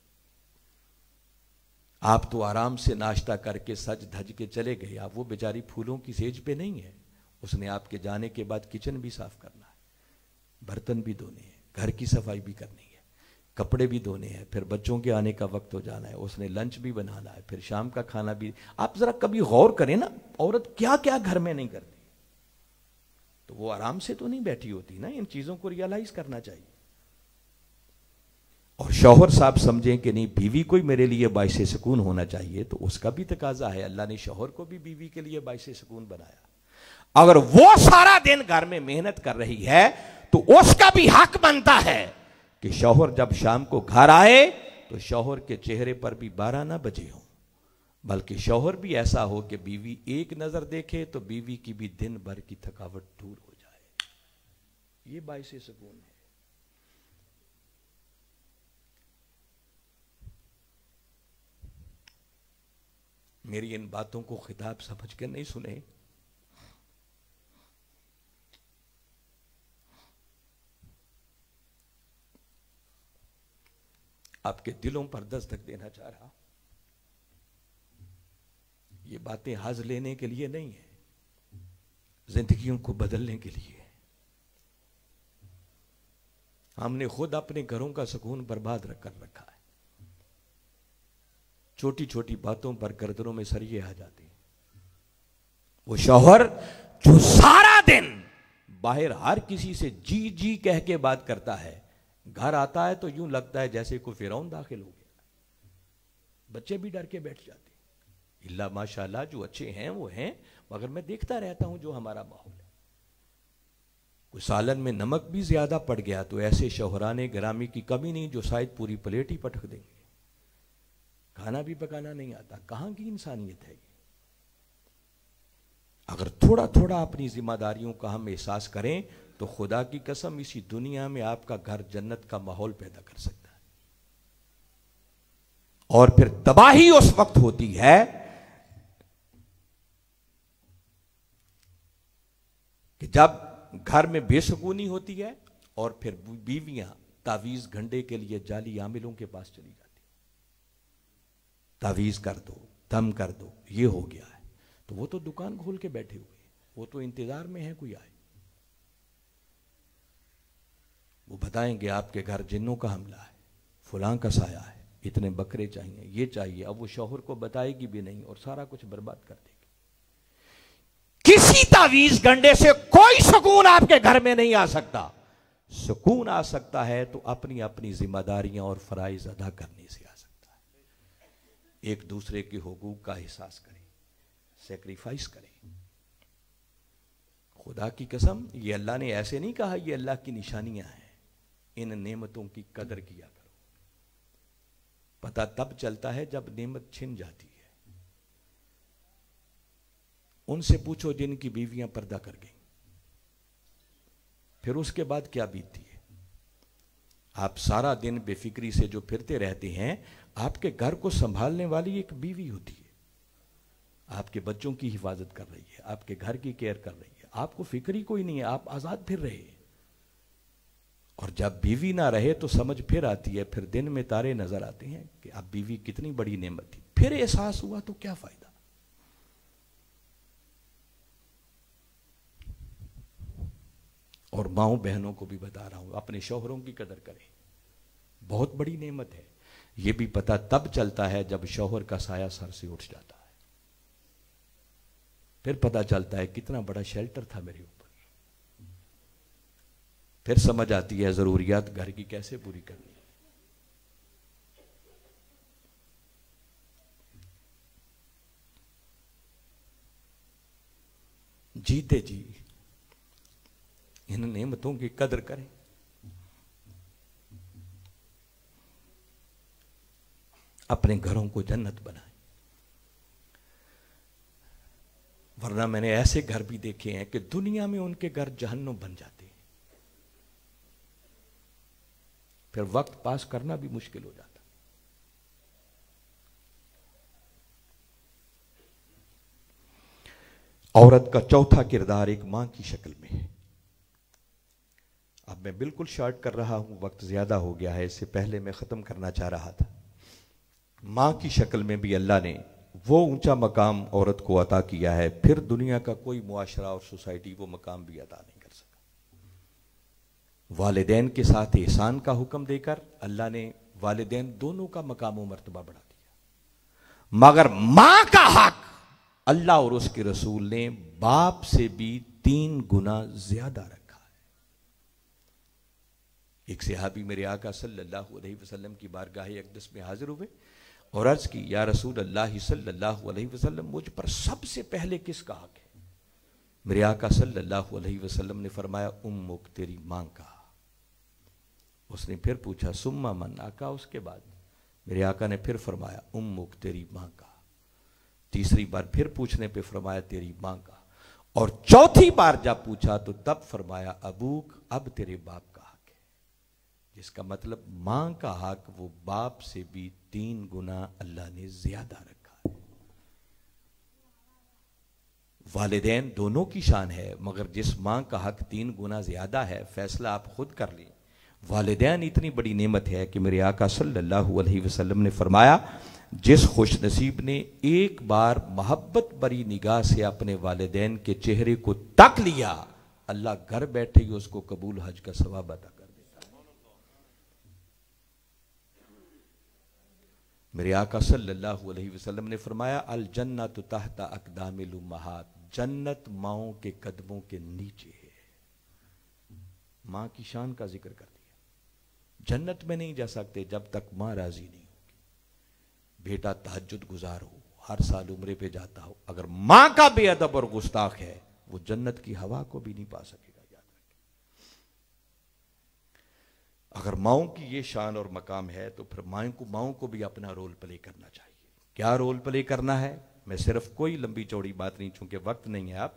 आप तो आराम से नाश्ता करके सज धज के चले गए आप वो बेचारी फूलों की सेज पे नहीं है उसने आपके जाने के बाद किचन भी साफ करना है बर्तन भी धोने हैं घर की सफाई भी करनी है कपड़े भी धोने हैं फिर बच्चों के आने का वक्त हो जाना है उसने लंच भी बनाना है फिर शाम का खाना भी आप जरा कभी गौर करें ना औरत क्या क्या घर में नहीं करती तो वो आराम से तो नहीं बैठी होती ना इन चीजों को रियलाइज करना चाहिए और शौहर साहब समझें कि नहीं बीवी को ही मेरे लिए बायस सुकून होना चाहिए तो उसका भी तकाजा है अल्लाह ने शौहर को भी बीवी के लिए बायस सुकून बनाया अगर वो सारा दिन घर में मेहनत कर रही है तो उसका भी हक बनता है कि शौहर जब शाम को घर आए तो शौहर के चेहरे पर भी बारह ना बजे हो बल्कि शौहर भी ऐसा हो कि बीवी एक नज़र देखे तो बीवी की भी दिन भर की थकावट दूर हो जाए ये बाईस सुकून है मेरी इन बातों को खिताब समझ कर नहीं सुने आपके दिलों पर दस्तक देना चाह रहा हूं ये बातें हज लेने के लिए नहीं है जिंदगियों को बदलने के लिए हमने खुद अपने घरों का सुकून बर्बाद कर रखा है छोटी छोटी बातों पर गर्दनों में सरिये आ जाते हैं वो शौहर जो सारा दिन बाहर हर किसी से जी जी कह के बात करता है घर आता है तो यूं लगता है जैसे कोई फिरौन दाखिल हो गया बच्चे भी डर के बैठ जाते इल्ला माशाल्लाह जो अच्छे हैं वो हैं मगर मैं देखता रहता हूं जो हमारा माहौल है कुछ सालन में नमक भी ज्यादा पड़ गया तो ऐसे शोहराने ग्रामी की कमी नहीं जो शायद पूरी प्लेट ही पटक देंगे खाना भी पकाना नहीं आता कहां की इंसानियत है अगर थोड़ा थोड़ा अपनी जिम्मेदारियों का हम एहसास करें तो खुदा की कसम इसी दुनिया में आपका घर जन्नत का माहौल पैदा कर सकता है और फिर तबाही उस वक्त होती है कि जब घर में बेसकूनी होती है और फिर बीवियां तावीज घंटे के लिए जाली आमिलों के पास चली जाती तावीज कर दो दम कर दो ये हो गया है तो वो तो दुकान खोल के बैठे हुए वो तो इंतजार में है कोई आए वो बताएंगे आपके घर जिन्नों का हमला है फलां का साया है इतने बकरे चाहिए ये चाहिए अब वो शोहर को बताएगी भी नहीं और सारा कुछ बर्बाद कर देगी किसी तावीज गंडे से कोई सुकून आपके घर में नहीं आ सकता सुकून आ सकता है तो अपनी अपनी जिम्मेदारियां और फराइज अदा करने से आ सकता है एक दूसरे के हकूक का एहसास करें सेक्रीफाइस करें खुदा की कसम ये अल्लाह ने ऐसे नहीं कहा ये अल्लाह की निशानियां हैं इन नेमतों की कदर किया करो पता तब चलता है जब नेमत छिन जाती है उनसे पूछो जिनकी बीवियां पर्दा कर गई फिर उसके बाद क्या बीतती है आप सारा दिन बेफिक्री से जो फिरते रहते हैं आपके घर को संभालने वाली एक बीवी होती है आपके बच्चों की हिफाजत कर रही है आपके घर की केयर कर रही है आपको फिक्री कोई नहीं है आप आज़ाद फिर रहे हैं और जब बीवी ना रहे तो समझ फिर आती है फिर दिन में तारे नजर आते हैं कि अब बीवी कितनी बड़ी नेमत थी फिर एहसास हुआ तो क्या फायदा और माओ बहनों को भी बता रहा हूं अपने शोहरों की कदर करें बहुत बड़ी नेमत है यह भी पता तब चलता है जब शोहर का साया सर से उठ जाता है फिर पता चलता है कितना बड़ा शेल्टर था मेरे ऊपर फिर समझ आती है ज़रूरियात घर की कैसे पूरी करनी जीते जी इन नेमतों की कदर करें अपने घरों को जन्नत बनाए वरना मैंने ऐसे घर भी देखे हैं कि दुनिया में उनके घर जहन्नुम बन जाते फिर वक्त पास करना भी मुश्किल हो जाता औरत का चौथा किरदार एक मां की शक्ल में है अब मैं बिल्कुल शॉर्ट कर रहा हूं वक्त ज्यादा हो गया है इससे पहले मैं खत्म करना चाह रहा था मां की शक्ल में भी अल्लाह ने वो ऊंचा मकाम औरत को अता किया है फिर दुनिया का कोई मुआशरा और सोसाइटी वो मकाम भी अता नहीं वालदेन के साथ एहसान का हुक्म देकर अल्लाह ने वालदेन दोनों का मकाम मरतबा बढ़ा दिया मगर मां का हक अल्लाह और उसके रसूल ने बाप से भी तीन गुना ज्यादा रखा है एक सिहाबी मेरे आका सल्लल्लाहु अलैहि वसल्लम की बारगाह अकदस में हाजिर हुए और अर्ज की या रसूल अल्लाह सल्लल्लाहु अलैहि वसल्लम मुझ पर सबसे पहले किसका हक है मेरे आका सल्लल्लाहु अलैहि वसल्लम ने फरमाया उम्मुक तेरी मां का उसने फिर पूछा सुम्मा मन आका उसके बाद मेरे आका ने फिर फरमाया उम्मुक तेरी माँ का तीसरी बार फिर पूछने पे फरमाया तेरी माँ का और चौथी बार जब पूछा तो तब फरमाया अबूक अब तेरे बाप का हक है जिसका मतलब माँ का हक वो बाप से भी तीन गुना अल्लाह ने ज्यादा रखा है वालदेन दोनों की शान है मगर जिस माँ का हक तीन गुना ज्यादा है फैसला आप खुद कर लें वालदेन इतनी बड़ी नेमत है कि मेरे आका सल्लल्लाहु अलैहि वसल्लम ने फरमाया जिस खुश नसीब ने एक बार मोहब्बत बरी निगाह से अपने वालदेन के चेहरे को तक लिया अल्लाह घर बैठे ही उसको कबूल हज का सवाब अदा कर देता मेरे आका सल्लल्लाहु अलैहि वसल्लम ने फरमाया अल जन्नत तहता अकदामिल उम्महात जन्नत माओ के कदमों के नीचे है मां की शान का जिक्र करता जन्नत में नहीं जा सकते जब तक माँ राजी नहीं होगी बेटा तहजद गुजार हो हर साल उम्र पे जाता हो अगर माँ का बेअदब और गुस्ताख है वो जन्नत की हवा को भी नहीं पा सकेगा याद रखें अगर माओ की ये शान और मकाम है तो फिर माओ को माओ को भी अपना रोल प्ले करना चाहिए क्या रोल प्ले करना है मैं सिर्फ कोई लंबी चौड़ी बात नहीं चूंकि वक्त नहीं है आप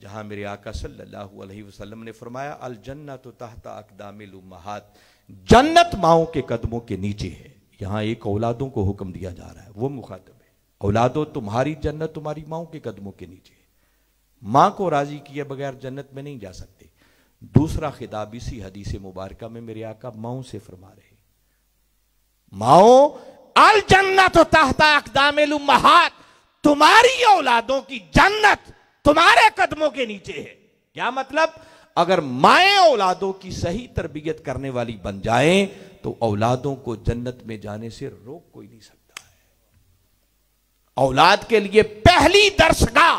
जहां मेरे आका सल्लल्लाहु अलैहि वसल्लम ने फरमाया अल जन्नत तो तहता अकदामिल उम्महात जन्नत माओ के कदमों के नीचे है यहां एक औलादों को हुक्म दिया जा रहा है वो मुखातब है औलादों तुम्हारी जन्नत तुम्हारी माओ के कदमों के नीचे है मां को राजी किए बगैर जन्नत में नहीं जा सकते दूसरा खिताब इसी हदीस मुबारक में मेरे आका माओ से फरमा रहे माओ अल जन्नत ताहता अकदाम तुम्हारी औलादों की जन्नत तुम्हारे कदमों के नीचे है क्या मतलब अगर माए औलादों की सही तरबियत करने वाली बन जाए तो औलादों को जन्नत में जाने से रोक कोई नहीं सकता है औलाद के लिए पहली दर्शगा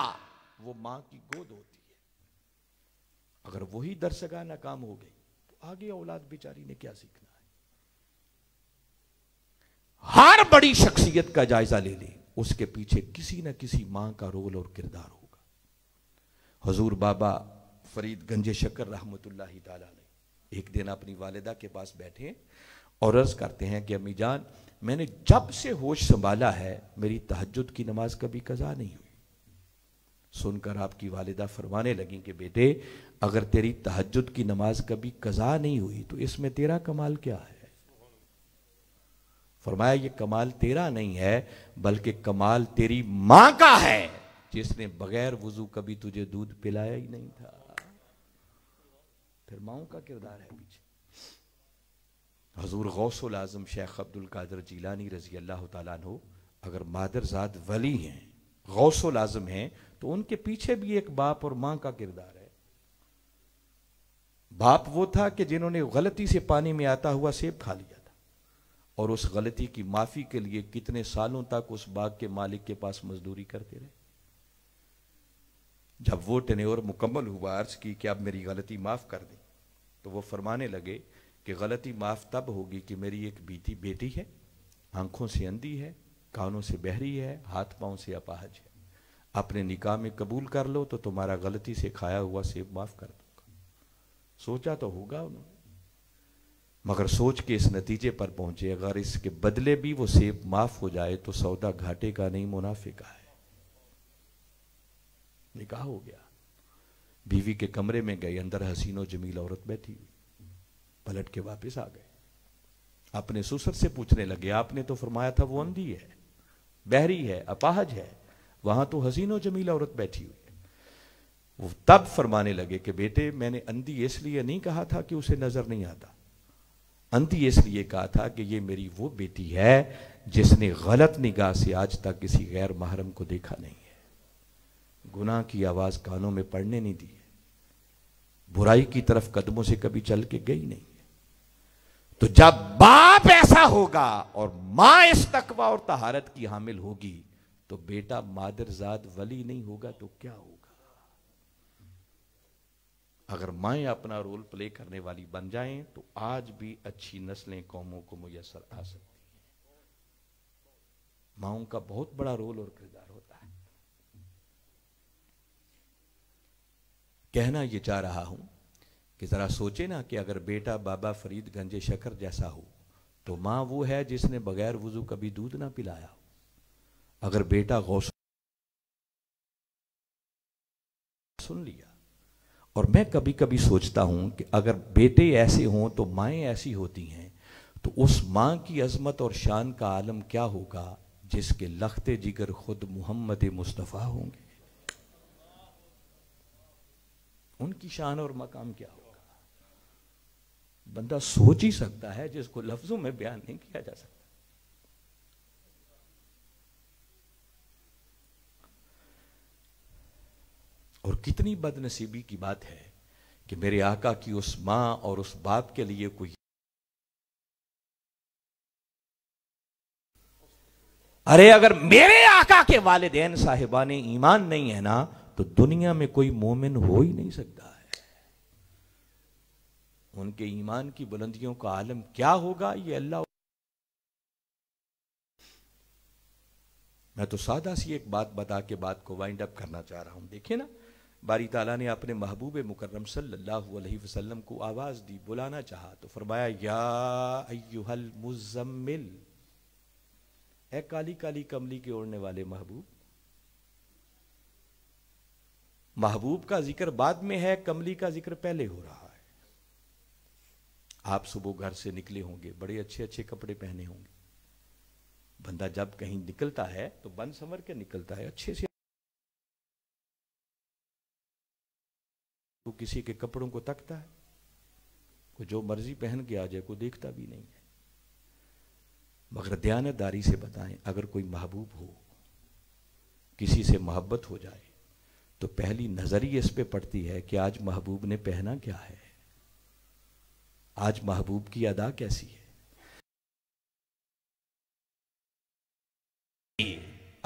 वो मां की गोद होती है अगर वही दर्शगा नाकाम हो गई तो आगे औलाद बेचारी ने क्या सीखना है हर बड़ी शख्सियत का जायजा ले ले उसके पीछे किसी ना किसी मां का रोल और किरदार होगा हजूर बाबा फरीद गंजे शक्कर रहमत एक दिन अपनी वालदा के पास बैठे और अर्ज़ करते हैं कि अम्मी जान मैंने जब से होश संभाला है मेरी तहजद की नमाज कभी कज़ा नहीं हुई सुनकर आपकी वालदा फरमाने लगी कि बेटे अगर तेरी तहजद की नमाज कभी कज़ा नहीं हुई तो इसमें तेरा कमाल क्या है फरमाया ये कमाल तेरा नहीं है बल्कि कमाल तेरी मां का है जिसने बगैर वजू कभी तुझे दूध पिलाया ही नहीं था फिर माओ का किरदार है पीछे हजूर गौसल आजम शेख अब्दुल कादर जीलानी रजी अल्लाह तु अगर मादरजाद वली हैं गौसल आजम हैं तो उनके पीछे भी एक बाप और माँ का किरदार है बाप वो था कि जिन्होंने गलती से पानी में आता हुआ सेब खा लिया था और उस गलती की माफ़ी के लिए कितने सालों तक उस बाग के मालिक के पास मजदूरी करते रहे जब वो और मुकम्मल हुआ अर्ज की कि अब मेरी गलती माफ़ कर दे तो वो फरमाने लगे कि गलती माफ़ तब होगी कि मेरी एक बीती बेटी है आंखों से अंधी है कानों से बहरी है हाथ पाँव से अपाहज है अपने निकाह में कबूल कर लो तो तुम्हारा गलती से खाया हुआ सेब माफ़ कर दूंगा सोचा तो होगा उन्होंने मगर सोच के इस नतीजे पर पहुंचे अगर इसके बदले भी वो सेब माफ हो जाए तो सौदा घाटे का नहीं मुनाफे का है निकाह हो गया बीवी के कमरे में गए अंदर हसीनो जमील औरत बैठी हुई पलट के वापस आ गए अपने सुसर से पूछने लगे आपने तो फरमाया था वो अंधी है बहरी है अपाहज है वहां तो हसीनो जमील औरत बैठी हुई वो तब फरमाने लगे कि बेटे मैंने अंधी इसलिए नहीं कहा था कि उसे नजर नहीं आता अंधी इसलिए कहा था कि ये मेरी वो बेटी है जिसने गलत निगाह से आज तक किसी गैर महरम को देखा नहीं है गुनाह की आवाज कानों में पड़ने नहीं दी बुराई की तरफ कदमों से कभी चल के गई नहीं है तो जब बाप ऐसा होगा और मां इस तकवा और तहारत की हामिल होगी तो बेटा मादरजाद वली नहीं होगा तो क्या होगा अगर माए अपना रोल प्ले करने वाली बन जाएं तो आज भी अच्छी नस्लें कौमों को मुयसर आ सकती हैं माओं का बहुत बड़ा रोल और किरदार कहना ये चाह रहा हूं कि ज़रा सोचे ना कि अगर बेटा बाबा फरीद गंजे शकर जैसा हो तो माँ वो है जिसने बगैर वज़ू कभी दूध ना पिलाया हो अगर बेटा गौस सुन लिया और मैं कभी कभी सोचता हूं कि अगर बेटे ऐसे हों तो माएं ऐसी होती हैं तो उस माँ की अजमत और शान का आलम क्या होगा जिसके लखते जिगर खुद मोहम्मद मुस्तफ़ा होंगे उनकी शान और मकाम क्या होगा बंदा सोच ही सकता है जिसको लफ्जों में बयान नहीं किया जा सकता और कितनी बदनसीबी की बात है कि मेरे आका की उस मां और उस बाप के लिए कोई अरे अगर मेरे आका के वालदेन साहिबा ने ईमान नहीं है ना तो दुनिया में कोई मोमिन हो ही नहीं सकता है उनके ईमान की बुलंदियों का आलम क्या होगा ये अल्लाह मैं तो सादा सी एक बात बता के बात को वाइंड अप करना चाह रहा हूं देखिए ना बारी ताला ने अपने महबूब मुकर्रम सल्लल्लाहु अलैहि वसल्लम को आवाज़ दी बुलाना चाहा तो फरमाया या अय्युहल मुजम्मिल ए काली काली कमली के ओढ़ने वाले महबूब महबूब का जिक्र बाद में है कमली का जिक्र पहले हो रहा है आप सुबह घर से निकले होंगे बड़े अच्छे अच्छे कपड़े पहने होंगे बंदा जब कहीं निकलता है तो बन संवर के निकलता है अच्छे से वो तो किसी के कपड़ों को तकता है को जो मर्जी पहन के आ जाए को देखता भी नहीं है मगर ध्यानदारी से बताएं अगर कोई महबूब हो किसी से मोहब्बत हो जाए तो पहली नज़र ही इस पे पड़ती है कि आज महबूब ने पहना क्या है आज महबूब की अदा कैसी है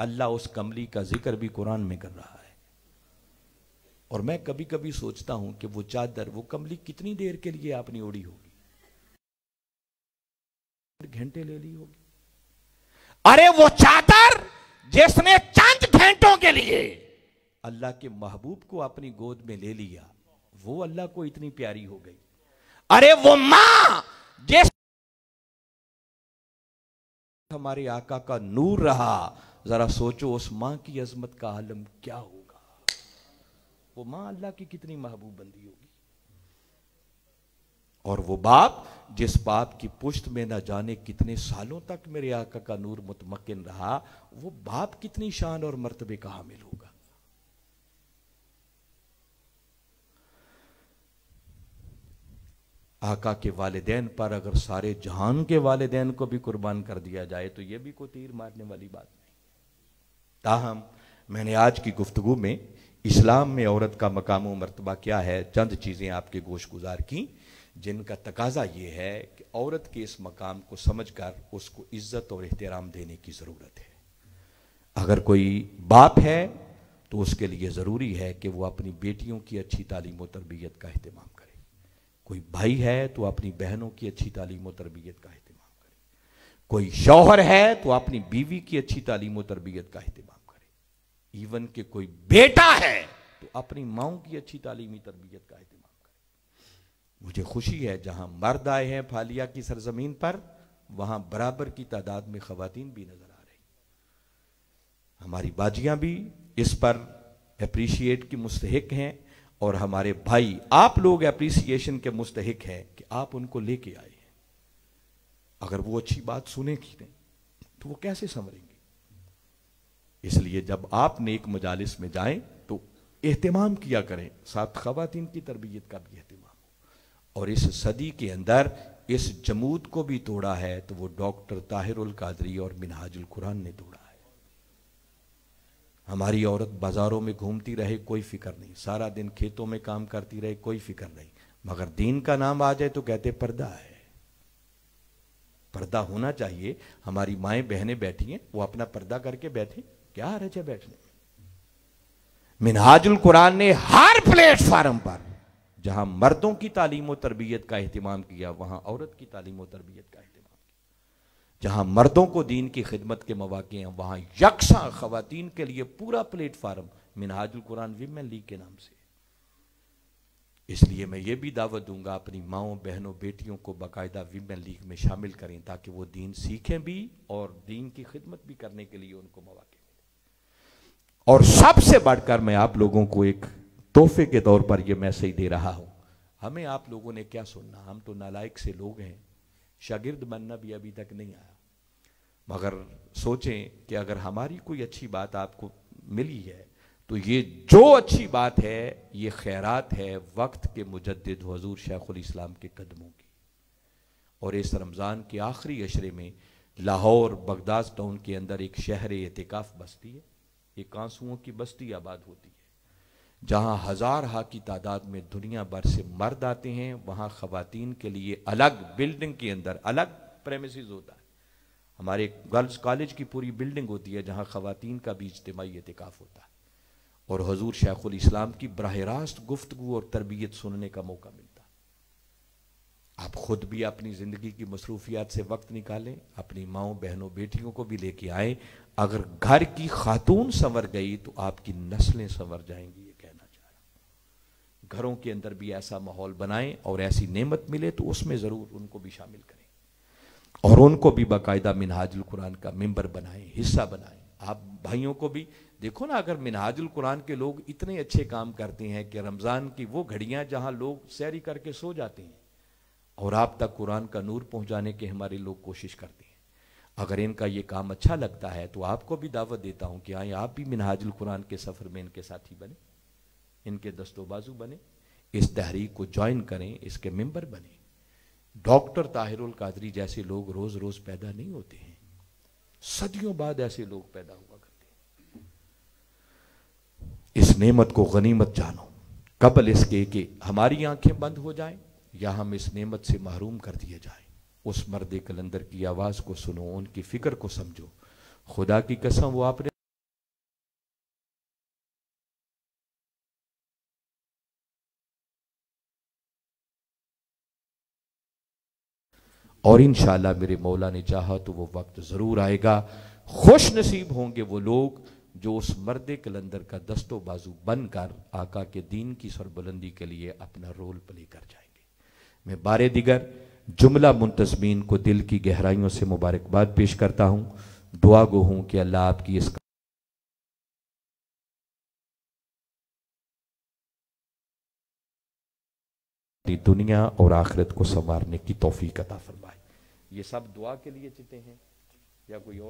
अल्लाह उस कमली का जिक्र भी कुरान में कर रहा है और मैं कभी कभी सोचता हूं कि वो चादर वो कमली कितनी देर के लिए आपने ओढ़ी होगी घंटे ले ली होगी अरे वो चादर जिसने चंद घंटों के लिए अल्लाह के महबूब को अपनी गोद में ले लिया वो अल्लाह को इतनी प्यारी हो गई अरे वो मां जिस हमारे आका का नूर रहा जरा सोचो उस मां की अजमत का आलम क्या होगा वो मां अल्लाह की कितनी महबूब बंदी होगी और वो बाप जिस बाप की पुश्त में न जाने कितने सालों तक मेरे आका का नूर मुतमकिन रहा वो बाप कितनी शान और मर्तबे का हामिल होगा आका के वालदेन पर अगर सारे जहान के वालदेन को भी कुर्बान कर दिया जाए तो यह भी कोई तीर मारने वाली बात नहीं ताहम मैंने आज की गुफ्तु में इस्लाम में औरत का मकाम मरतबा क्या है चंद चीज़ें आपके गोश गुजार की जिनका तकाजा ये है कि औरत के इस मकाम को समझ कर उसको इज़्ज़त और एहतराम देने की ज़रूरत है अगर कोई बाप है तो उसके लिए ज़रूरी है कि वह अपनी बेटियों की अच्छी तालीम व तरबियत का अहतमाम कोई भाई है तो अपनी बहनों की अच्छी तालीम और तरबियत का अहतमाम करे कोई शौहर है तो अपनी बीवी की अच्छी तालीम और तरबियत का अहतमाम करे इवन के कोई बेटा है तो अपनी माओ की अच्छी तालीमी तरबियत का अहतमाम करे मुझे खुशी है जहां मर्द आए हैं फालिया की सरजमीन पर वहां बराबर की तादाद में खातन भी नजर आ रही हमारी बाजियां भी इस पर अप्रिशिएट की मुस्तक हैं और हमारे भाई आप लोग एप्रिसिएशन के मुस्तक हैं कि आप उनको लेके आए हैं अगर वो अच्छी बात सुने की नहीं तो वो कैसे समझेंगे इसलिए जब आप नेक मजालिस में जाएं तो एहतमाम किया करें साथ खातन की तरबियत का भी एहतमाम हो और इस सदी के अंदर इस जमूद को भी तोड़ा है तो वो डॉक्टर ताहिरुल कादरी और मिनहाजुल कुरान ने तोड़ा हमारी औरत बाज़ारों में घूमती रहे कोई फिक्र नहीं सारा दिन खेतों में काम करती रहे कोई फिक्र नहीं मगर दीन का नाम आ जाए तो कहते पर्दा है पर्दा होना चाहिए हमारी माए बहनें बैठी हैं वो अपना पर्दा करके बैठे क्या हरज है बैठने में मिनहाजुल कुरान ने हर प्लेटफॉर्म पर जहां मर्दों की तालीम और तरबियत का अहतमाम किया वहां औरत की तालीम और तरबियत का जहां मर्दों को दीन की खिदमत के मौाक़े हैं वहां यकसा ख़वान के लिए पूरा platform Minhajul Quran women league के नाम से इसलिए मैं ये भी दावत दूंगा अपनी माओ बहनों बेटियों को बाकायदा विमेन लीग में शामिल करें ताकि वो दीन सीखें भी और दीन की खिदमत भी करने के लिए उनको मौाक़े मिले और सबसे बढ़कर मैं आप लोगों को एक तोहफे के तौर पर यह मैसेज दे रहा हूं हमें आप लोगों ने क्या सुनना हम तो नालायक से लोग हैं शागिर्द बनना भी अभी तक नहीं आया मगर सोचें कि अगर हमारी कोई अच्छी बात आपको मिली है तो ये जो अच्छी बात है ये खैरात है वक्त के मुजद हजूर शेखुल इस्लाम के कदमों की और इस रमज़ान के आखिरी अशरे में लाहौर बगदाद टाउन के अंदर एक शहर एहतिकाफ बस्ती है एक आंसुओं की बस्ती आबाद होती है जहाँ हज़ार हा की तादाद में दुनिया भर से मर्द आते हैं वहाँ ख़वातीन के लिए अलग बिल्डिंग के अंदर अलग प्रेमिस होता है हमारे गर्ल्स कॉलेज की पूरी बिल्डिंग होती है जहाँ खातन का भी इज्तमाही एहतिकाफ़ होता है और हजूर शेखुल इस्लाम की बरह रास्त गुफ्तु और तरबियत सुनने का मौका मिलता आप खुद भी अपनी ज़िंदगी की मसरूफियात से वक्त निकालें अपनी माओ बहनों बेटियों को भी लेके आए अगर घर की खातून संवर गई तो आपकी नस्लें संवर जाएंगी घरों के अंदर भी ऐसा माहौल बनाएं और ऐसी नेमत मिले तो उसमें ज़रूर उनको भी शामिल करें और उनको भी बाकायदा मिनहाजुल कुरान का मेंबर बनाएं हिस्सा बनाएं आप भाइयों को भी देखो ना अगर मिनहाजुल कुरान के लोग इतने अच्छे काम करते हैं कि रमज़ान की वो घड़ियाँ जहाँ लोग सैरी करके सो जाते हैं और आप तक कुरान का नूर पहुँचाने के हमारे लोग कोशिश करते हैं अगर इनका ये काम अच्छा लगता है तो आपको भी दावत देता हूँ कि आए आप भी मिनहाजुल कुरान के सफ़र में इनके साथी बने इनके दस्तोबाजू बने इस तहरीक को ज्वाइन करें इसके मेंबर बने डॉक्टर ताहिरुल कादरी जैसे लोग रोज रोज पैदा नहीं होते हैं सदियों बाद ऐसे लोग पैदा हुआ करते हैं इस नेमत को गनीमत जानो कबल इसके कि हमारी आंखें बंद हो जाएं या हम इस नेमत से महरूम कर दिए जाएं उस मर्द कलंदर की आवाज़ को सुनो उनकी फ़िक्र को समझो खुदा की कसम वो आपने और इन मेरे मौला ने चाहा तो वो वक्त ज़रूर आएगा खुश नसीब होंगे वो लोग जो उस मर्द कलंदर का दस्तो बाजू बनकर आका के दीन की सरबुलंदी के लिए अपना रोल प्ले कर जाएंगे मैं बार दिगर जुमला मुंतजमीन को दिल की गहराइयों से मुबारकबाद पेश करता हूँ दुआ गो हूँ कि अल्लाह आपकी इस अपनी दुनिया और आखिरत को संवारने की तोफ़ी अता फरमाए ये सब दुआ के लिए चिते हैं या कोई और